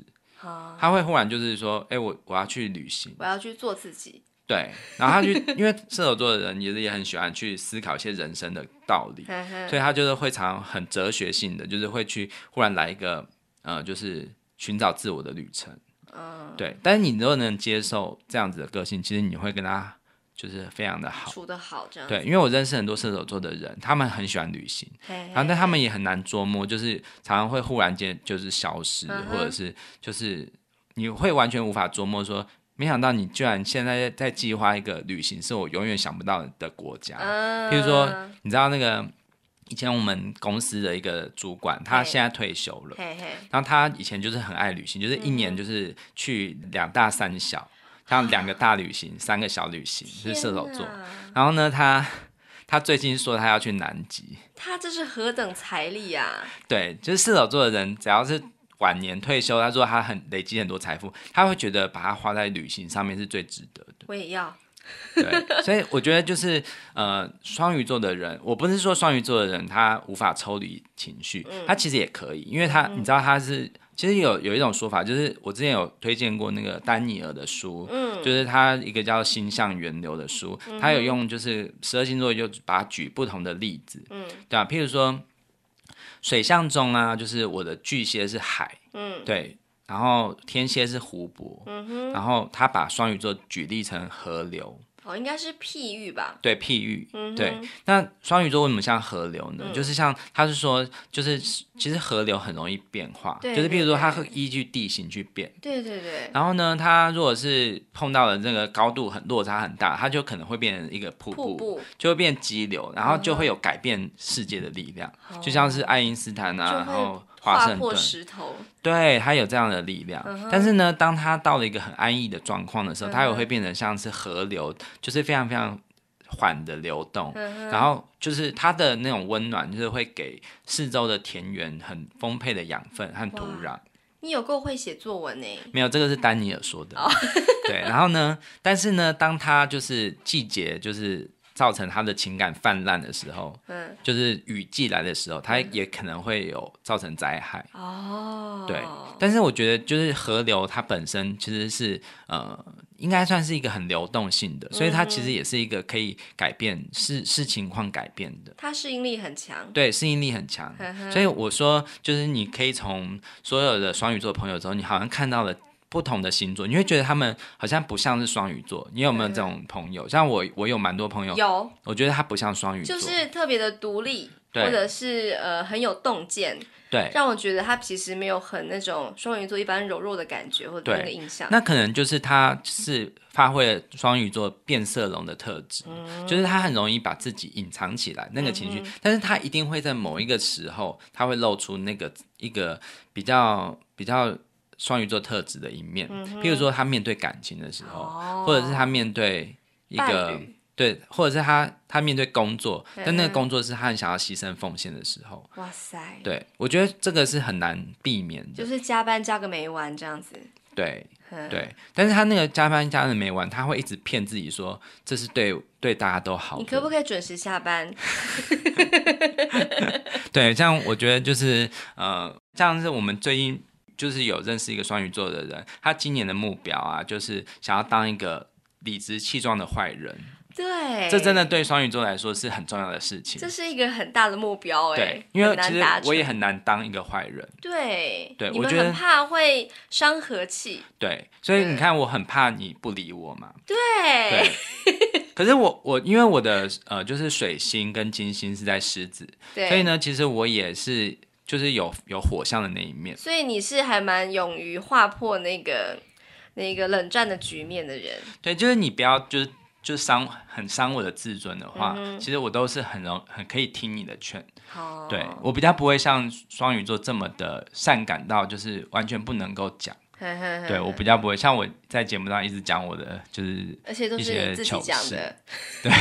他会忽然就是说，哎，我我要去旅行，我要去做自己。对，然后他去，[LAUGHS] 因为射手座的人也是也很喜欢去思考一些人生的道理，所以他就是会常很哲学性的，就是会去忽然来一个。嗯，就是寻找自我的旅程。嗯，对，但是你如果能接受这样子的个性，其实你会跟他就是非常的好处的好这样。对，因为我认识很多射手座的人，他们很喜欢旅行，然后但他们也很难捉摸，就是常常会忽然间就是消失，或者是就是你会完全无法捉摸，说没想到你居然现在在计划一个旅行，是我永远想不到的国家。嗯，譬如说，你知道那个。以前我们公司的一个主管，他现在退休了。嘿嘿。然后他以前就是很爱旅行，就是一年就是去两大三小，像两个大旅行，三个小旅行，[LAUGHS] 是射手座。然后呢，他他最近说他要去南极。他这是何等财力呀？对，就是射手座的人，只要是晚年退休，他说他很累积很多财富，他会觉得把它花在旅行上面是最值得的。我也要。[LAUGHS] 对，所以我觉得就是呃，双鱼座的人，我不是说双鱼座的人他无法抽离情绪，他其实也可以，因为他你知道他是其实有有一种说法，就是我之前有推荐过那个丹尼尔的书，嗯，就是他一个叫《星象源流》的书，他有用就是十二星座就把它举不同的例子，嗯，对吧？譬如说水象中啊，就是我的巨蟹是海，嗯，对。然后天蝎是湖泊，然后他把双鱼座举例成河流，哦，应该是譬喻吧？对，譬喻。嗯，对。那双鱼座为什么像河流呢？就是像，他是说，就是其实河流很容易变化，就是譬如说它依据地形去变。对对对。然后呢，它如果是碰到了这个高度很落差很大，它就可能会变成一个瀑布，就会变激流，然后就会有改变世界的力量，就像是爱因斯坦啊，然后。划破石头，对，它有这样的力量。但是呢，当它到了一个很安逸的状况的时候，它也会变成像是河流，就是非常非常缓的流动。然后就是它的那种温暖，就是会给四周的田园很丰沛的养分和土壤。你有够会写作文呢？没有，这个是丹尼尔说的。对，然后呢？但是呢，当它就是季节就是。造成他的情感泛滥的时候，嗯，就是雨季来的时候，他也可能会有造成灾害。哦，对，但是我觉得就是河流它本身其实是呃，应该算是一个很流动性的，所以它其实也是一个可以改变是是情况改变的。它适应力很强。对，适应力很强。所以我说就是你可以从所有的双鱼座朋友中，你好像看到了。不同的星座，你会觉得他们好像不像是双鱼座。你有没有这种朋友？像我，我有蛮多朋友。有。我觉得他不像双鱼座。就是特别的独立，或者是呃很有洞见。对。让我觉得他其实没有很那种双鱼座一般柔弱的感觉或者那个印象。那可能就是他是发挥了双鱼座变色龙的特质，就是他很容易把自己隐藏起来那个情绪，但是他一定会在某一个时候，他会露出那个一个比较比较。双鱼座特质的一面，譬如说他面对感情的时候，或者是他面对一个对，或者是他他面对工作，但那个工作是他很想要牺牲奉献的时候。哇塞！对我觉得这个是很难避免的，就是加班加个没完这样子。对对，但是他那个加班加的没完，他会一直骗自己说这是对对大家都好。你可不可以准时下班？[LAUGHS] 对，这样我觉得就是呃，像是我们最近。就是有认识一个双鱼座的人，他今年的目标啊，就是想要当一个理直气壮的坏人。对，这真的对双鱼座来说是很重要的事情。这是一个很大的目标哎，因为其实我也很难当一个坏人。对，对，我觉得怕会伤和气。对，所以你看，我很怕你不理我嘛。对，[LAUGHS] 可是我我因为我的呃，就是水星跟金星是在狮子，所以呢，其实我也是。就是有有火象的那一面，所以你是还蛮勇于划破那个那个冷战的局面的人。对，就是你不要就是就伤很伤我的自尊的话，其实我都是很容很可以听你的劝。对我比较不会像双鱼座这么的善感到就是完全不能够讲。[LAUGHS] 对我比较不会像我在节目上一直讲我的就是而且一些糗事。对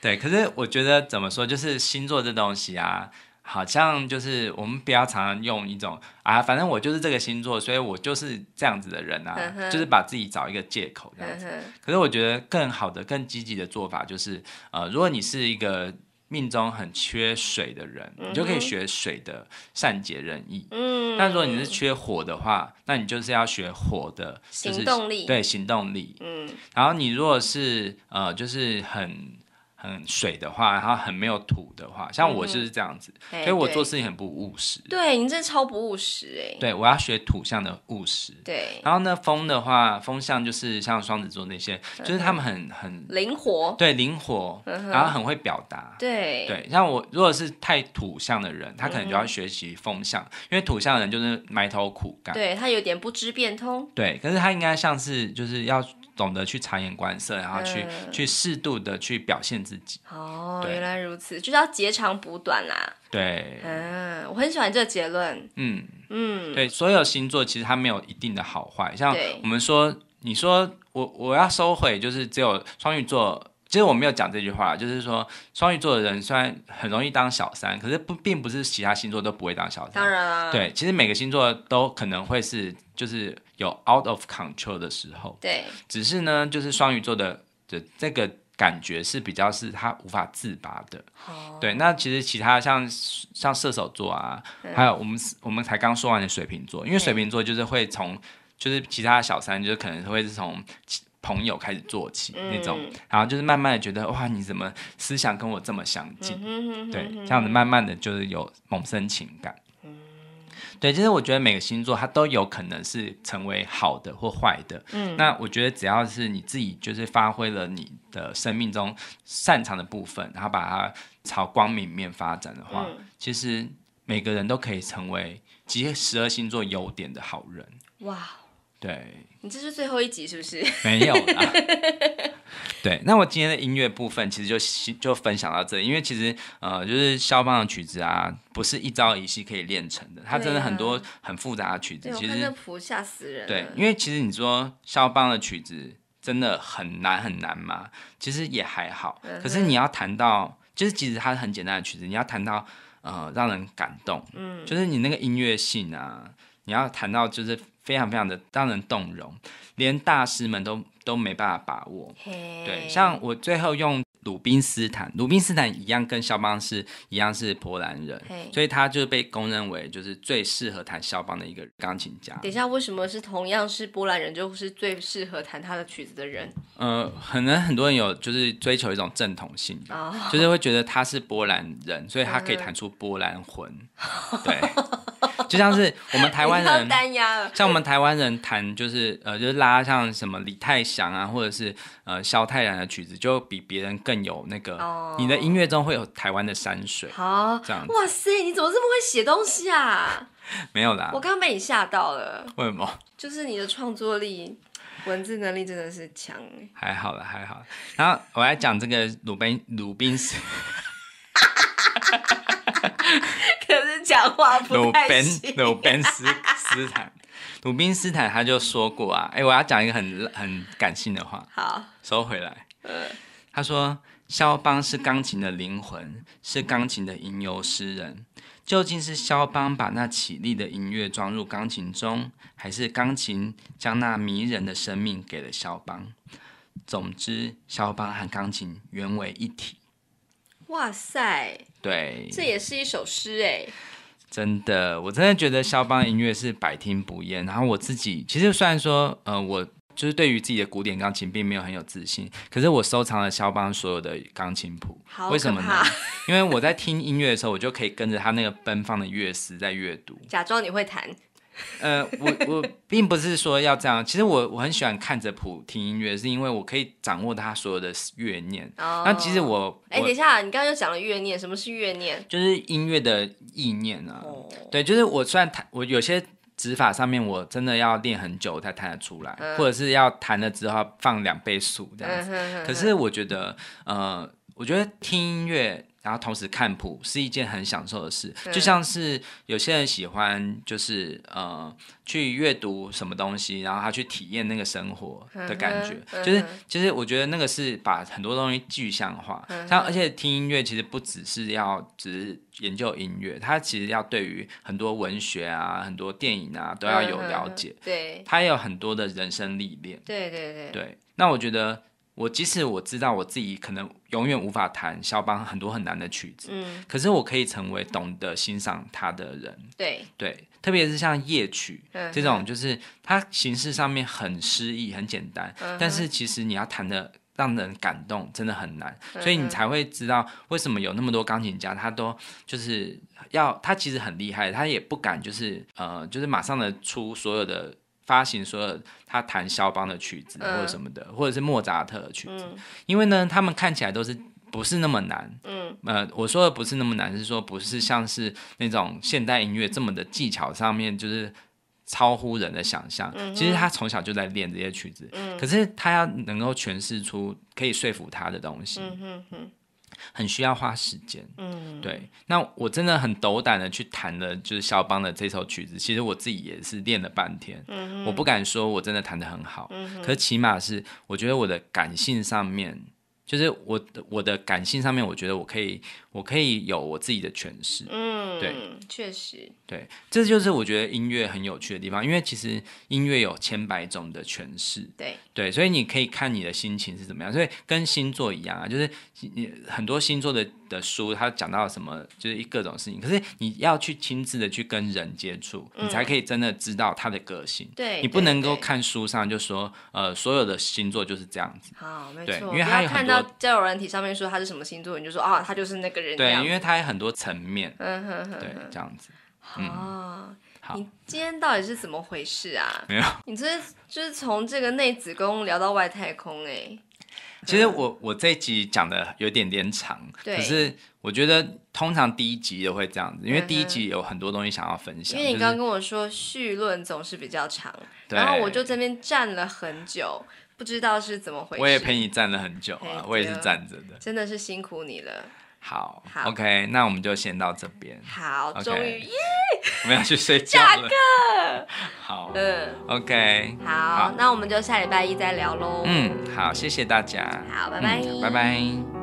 [LAUGHS] 对，可是我觉得怎么说，就是星座这东西啊。好像就是我们比较常用一种啊，反正我就是这个星座，所以我就是这样子的人啊，就是把自己找一个借口这样子。可是我觉得更好的、更积极的做法就是，呃，如果你是一个命中很缺水的人，你就可以学水的善解人意。嗯。但如果你是缺火的话，那你就是要学火的行动力，对行动力。嗯。然后你如果是呃，就是很。很水的话，然后很没有土的话，像我就是这样子，所以我做事情很不务实。对你这超不务实哎！对我要学土象的务实。对，然后呢，风的话，风象就是像双子座那些，就是他们很很灵活，对灵活，然后很会表达。对对，像我如果是太土象的人，他可能就要学习风象，因为土象的人就是埋头苦干，对他有点不知变通。对，可是他应该像是就是要。懂得去察言观色，然后去去适度的去表现自己。哦，原来如此，就是要截长补短啦。对，嗯，我很喜欢这个结论。嗯嗯，对，所有星座其实它没有一定的好坏，像我们说，你说我我要收回，就是只有双鱼座，其实我没有讲这句话，就是说双鱼座的人虽然很容易当小三，可是不并不是其他星座都不会当小三。当然啦，对，其实每个星座都可能会是，就是。有 out of control 的时候，对，只是呢，就是双鱼座的这这个感觉是比较是他无法自拔的。哦，对，那其实其他像像射手座啊，还有我们我们才刚说完的水瓶座，因为水瓶座就是会从就是其他的小三，就是可能会是从朋友开始做起那种，然后就是慢慢的觉得哇，你怎么思想跟我这么相近？对，这样子慢慢的就是有萌生情感。对，其实我觉得每个星座它都有可能是成为好的或坏的。嗯，那我觉得只要是你自己就是发挥了你的生命中擅长的部分，然后把它朝光明面发展的话，其实每个人都可以成为集十二星座优点的好人。哇。对，你这是最后一集是不是？[LAUGHS] 没有啦。[LAUGHS] 对，那我今天的音乐部分其实就就分享到这，因为其实呃，就是肖邦的曲子啊，不是一朝一夕可以练成的，他真的很多很复杂的曲子，其实谱吓死人。对，因为其实你说肖邦的曲子真的很难很难嘛，其实也还好。可是你要谈到，就是其实它是很简单的曲子，你要谈到呃让人感动，嗯，就是你那个音乐性啊，你要谈到就是。非常非常的让人动容，连大师们都都没办法把握。对，像我最后用。鲁宾斯坦，鲁宾斯坦一样跟肖邦是一样是波兰人，所以他就被公认为就是最适合弹肖邦的一个钢琴家。等一下，为什么是同样是波兰人，就是最适合弹他的曲子的人？呃，可能很多人有就是追求一种正统性啊，就是会觉得他是波兰人，所以他可以弹出波兰魂。对，就像是我们台湾人，[LAUGHS] 像我们台湾人弹就是呃，就是拉像什么李泰祥啊，或者是呃萧泰然的曲子，就比别人更。有那个，你的音乐中会有台湾的山水。好，这样哇塞，你怎么这么会写东西啊？[LAUGHS] 没有啦，我刚刚被你吓到了。为什么？就是你的创作力、文字能力真的是强。还好了，还好。然后我来讲这个鲁宾鲁宾斯，[LAUGHS] 可是讲话不鲁宾鲁宾斯坦，鲁宾斯坦他就说过啊，哎，我要讲一个很很感性的话。好，收回来。他说：“肖邦是钢琴的灵魂，是钢琴的吟游诗人。究竟是肖邦把那绮丽的音乐装入钢琴中，还是钢琴将那迷人的生命给了肖邦？总之，肖邦和钢琴原为一体。”哇塞！对，这也是一首诗哎。真的，我真的觉得肖邦音乐是百听不厌。然后我自己，其实虽然说，呃，我。就是对于自己的古典钢琴并没有很有自信，可是我收藏了肖邦所有的钢琴谱，为什么呢？[LAUGHS] 因为我在听音乐的时候，我就可以跟着他那个奔放的乐师在阅读。假装你会弹，呃，我我并不是说要这样。其实我我很喜欢看着谱听音乐，是因为我可以掌握他所有的乐念。那其实我，哎，等一下，你刚刚又讲了乐念，什么是乐念？就是音乐的意念啊。对，就是我虽然弹，我有些。指法上面我真的要练很久才弹得出来，或者是要弹了之后放两倍速这样子。可是我觉得，呃，我觉得听音乐。然后同时看谱是一件很享受的事，就像是有些人喜欢，就是呃去阅读什么东西，然后他去体验那个生活的感觉，就是就是我觉得那个是把很多东西具象化。像而且听音乐其实不只是要只是研究音乐，它其实要对于很多文学啊、很多电影啊都要有了解。对，它也有很多的人生历练。对对对。对，那我觉得。我即使我知道我自己可能永远无法弹肖邦很多很难的曲子，嗯，可是我可以成为懂得欣赏他的人，对，对，特别是像夜曲这种，就是它形式上面很诗意、很简单，嗯，但是其实你要弹的让人感动，真的很难，所以你才会知道为什么有那么多钢琴家，他都就是要他其实很厉害，他也不敢就是呃，就是马上的出所有的发行所有。他弹肖邦的曲子或者什么的，或者是莫扎特的曲子，因为呢，他们看起来都是不是那么难。嗯，呃，我说的不是那么难，是说不是像是那种现代音乐这么的技巧上面就是超乎人的想象。嗯，其实他从小就在练这些曲子，嗯，可是他要能够诠释出可以说服他的东西。嗯哼哼。很需要花时间，嗯，对。那我真的很斗胆的去弹了，就是肖邦的这首曲子。其实我自己也是练了半天，嗯，我不敢说我真的弹得很好，嗯，可起码是我觉得我的感性上面，就是我我的感性上面，我觉得我可以。我可以有我自己的诠释，嗯，对，确实，对，这就是我觉得音乐很有趣的地方，因为其实音乐有千百种的诠释，对，对，所以你可以看你的心情是怎么样，所以跟星座一样啊，就是你很多星座的的书，它讲到什么，就是各种事情，可是你要去亲自的去跟人接触，你才可以真的知道他的个性，对，你不能够看书上就说，呃，所有的星座就是这样子，好，没错，因为他看到交友软体上面说他是什么星座，你就说啊，他就是那个对，因为它很多层面，对，这样子啊。你今天到底是怎么回事啊？没有，[LAUGHS] 你这就是从这个内子宫聊到外太空哎。其实我我这集讲的有点点长，可是我觉得通常第一集都会这样子，因为第一集有很多东西想要分享。因为你刚跟我说序论总是比较长，然后我就这边站了很久，不知道是怎么回。事，我也陪你站了很久啊，我也是站着的，真的是辛苦你了。好，OK，那我们就先到这边。好，终于，[LAUGHS] 我们要去睡觉了。下课。[LAUGHS] 好，嗯，OK。好，那我们就下礼拜一再聊喽。嗯，好，谢谢大家。好，拜拜，拜拜。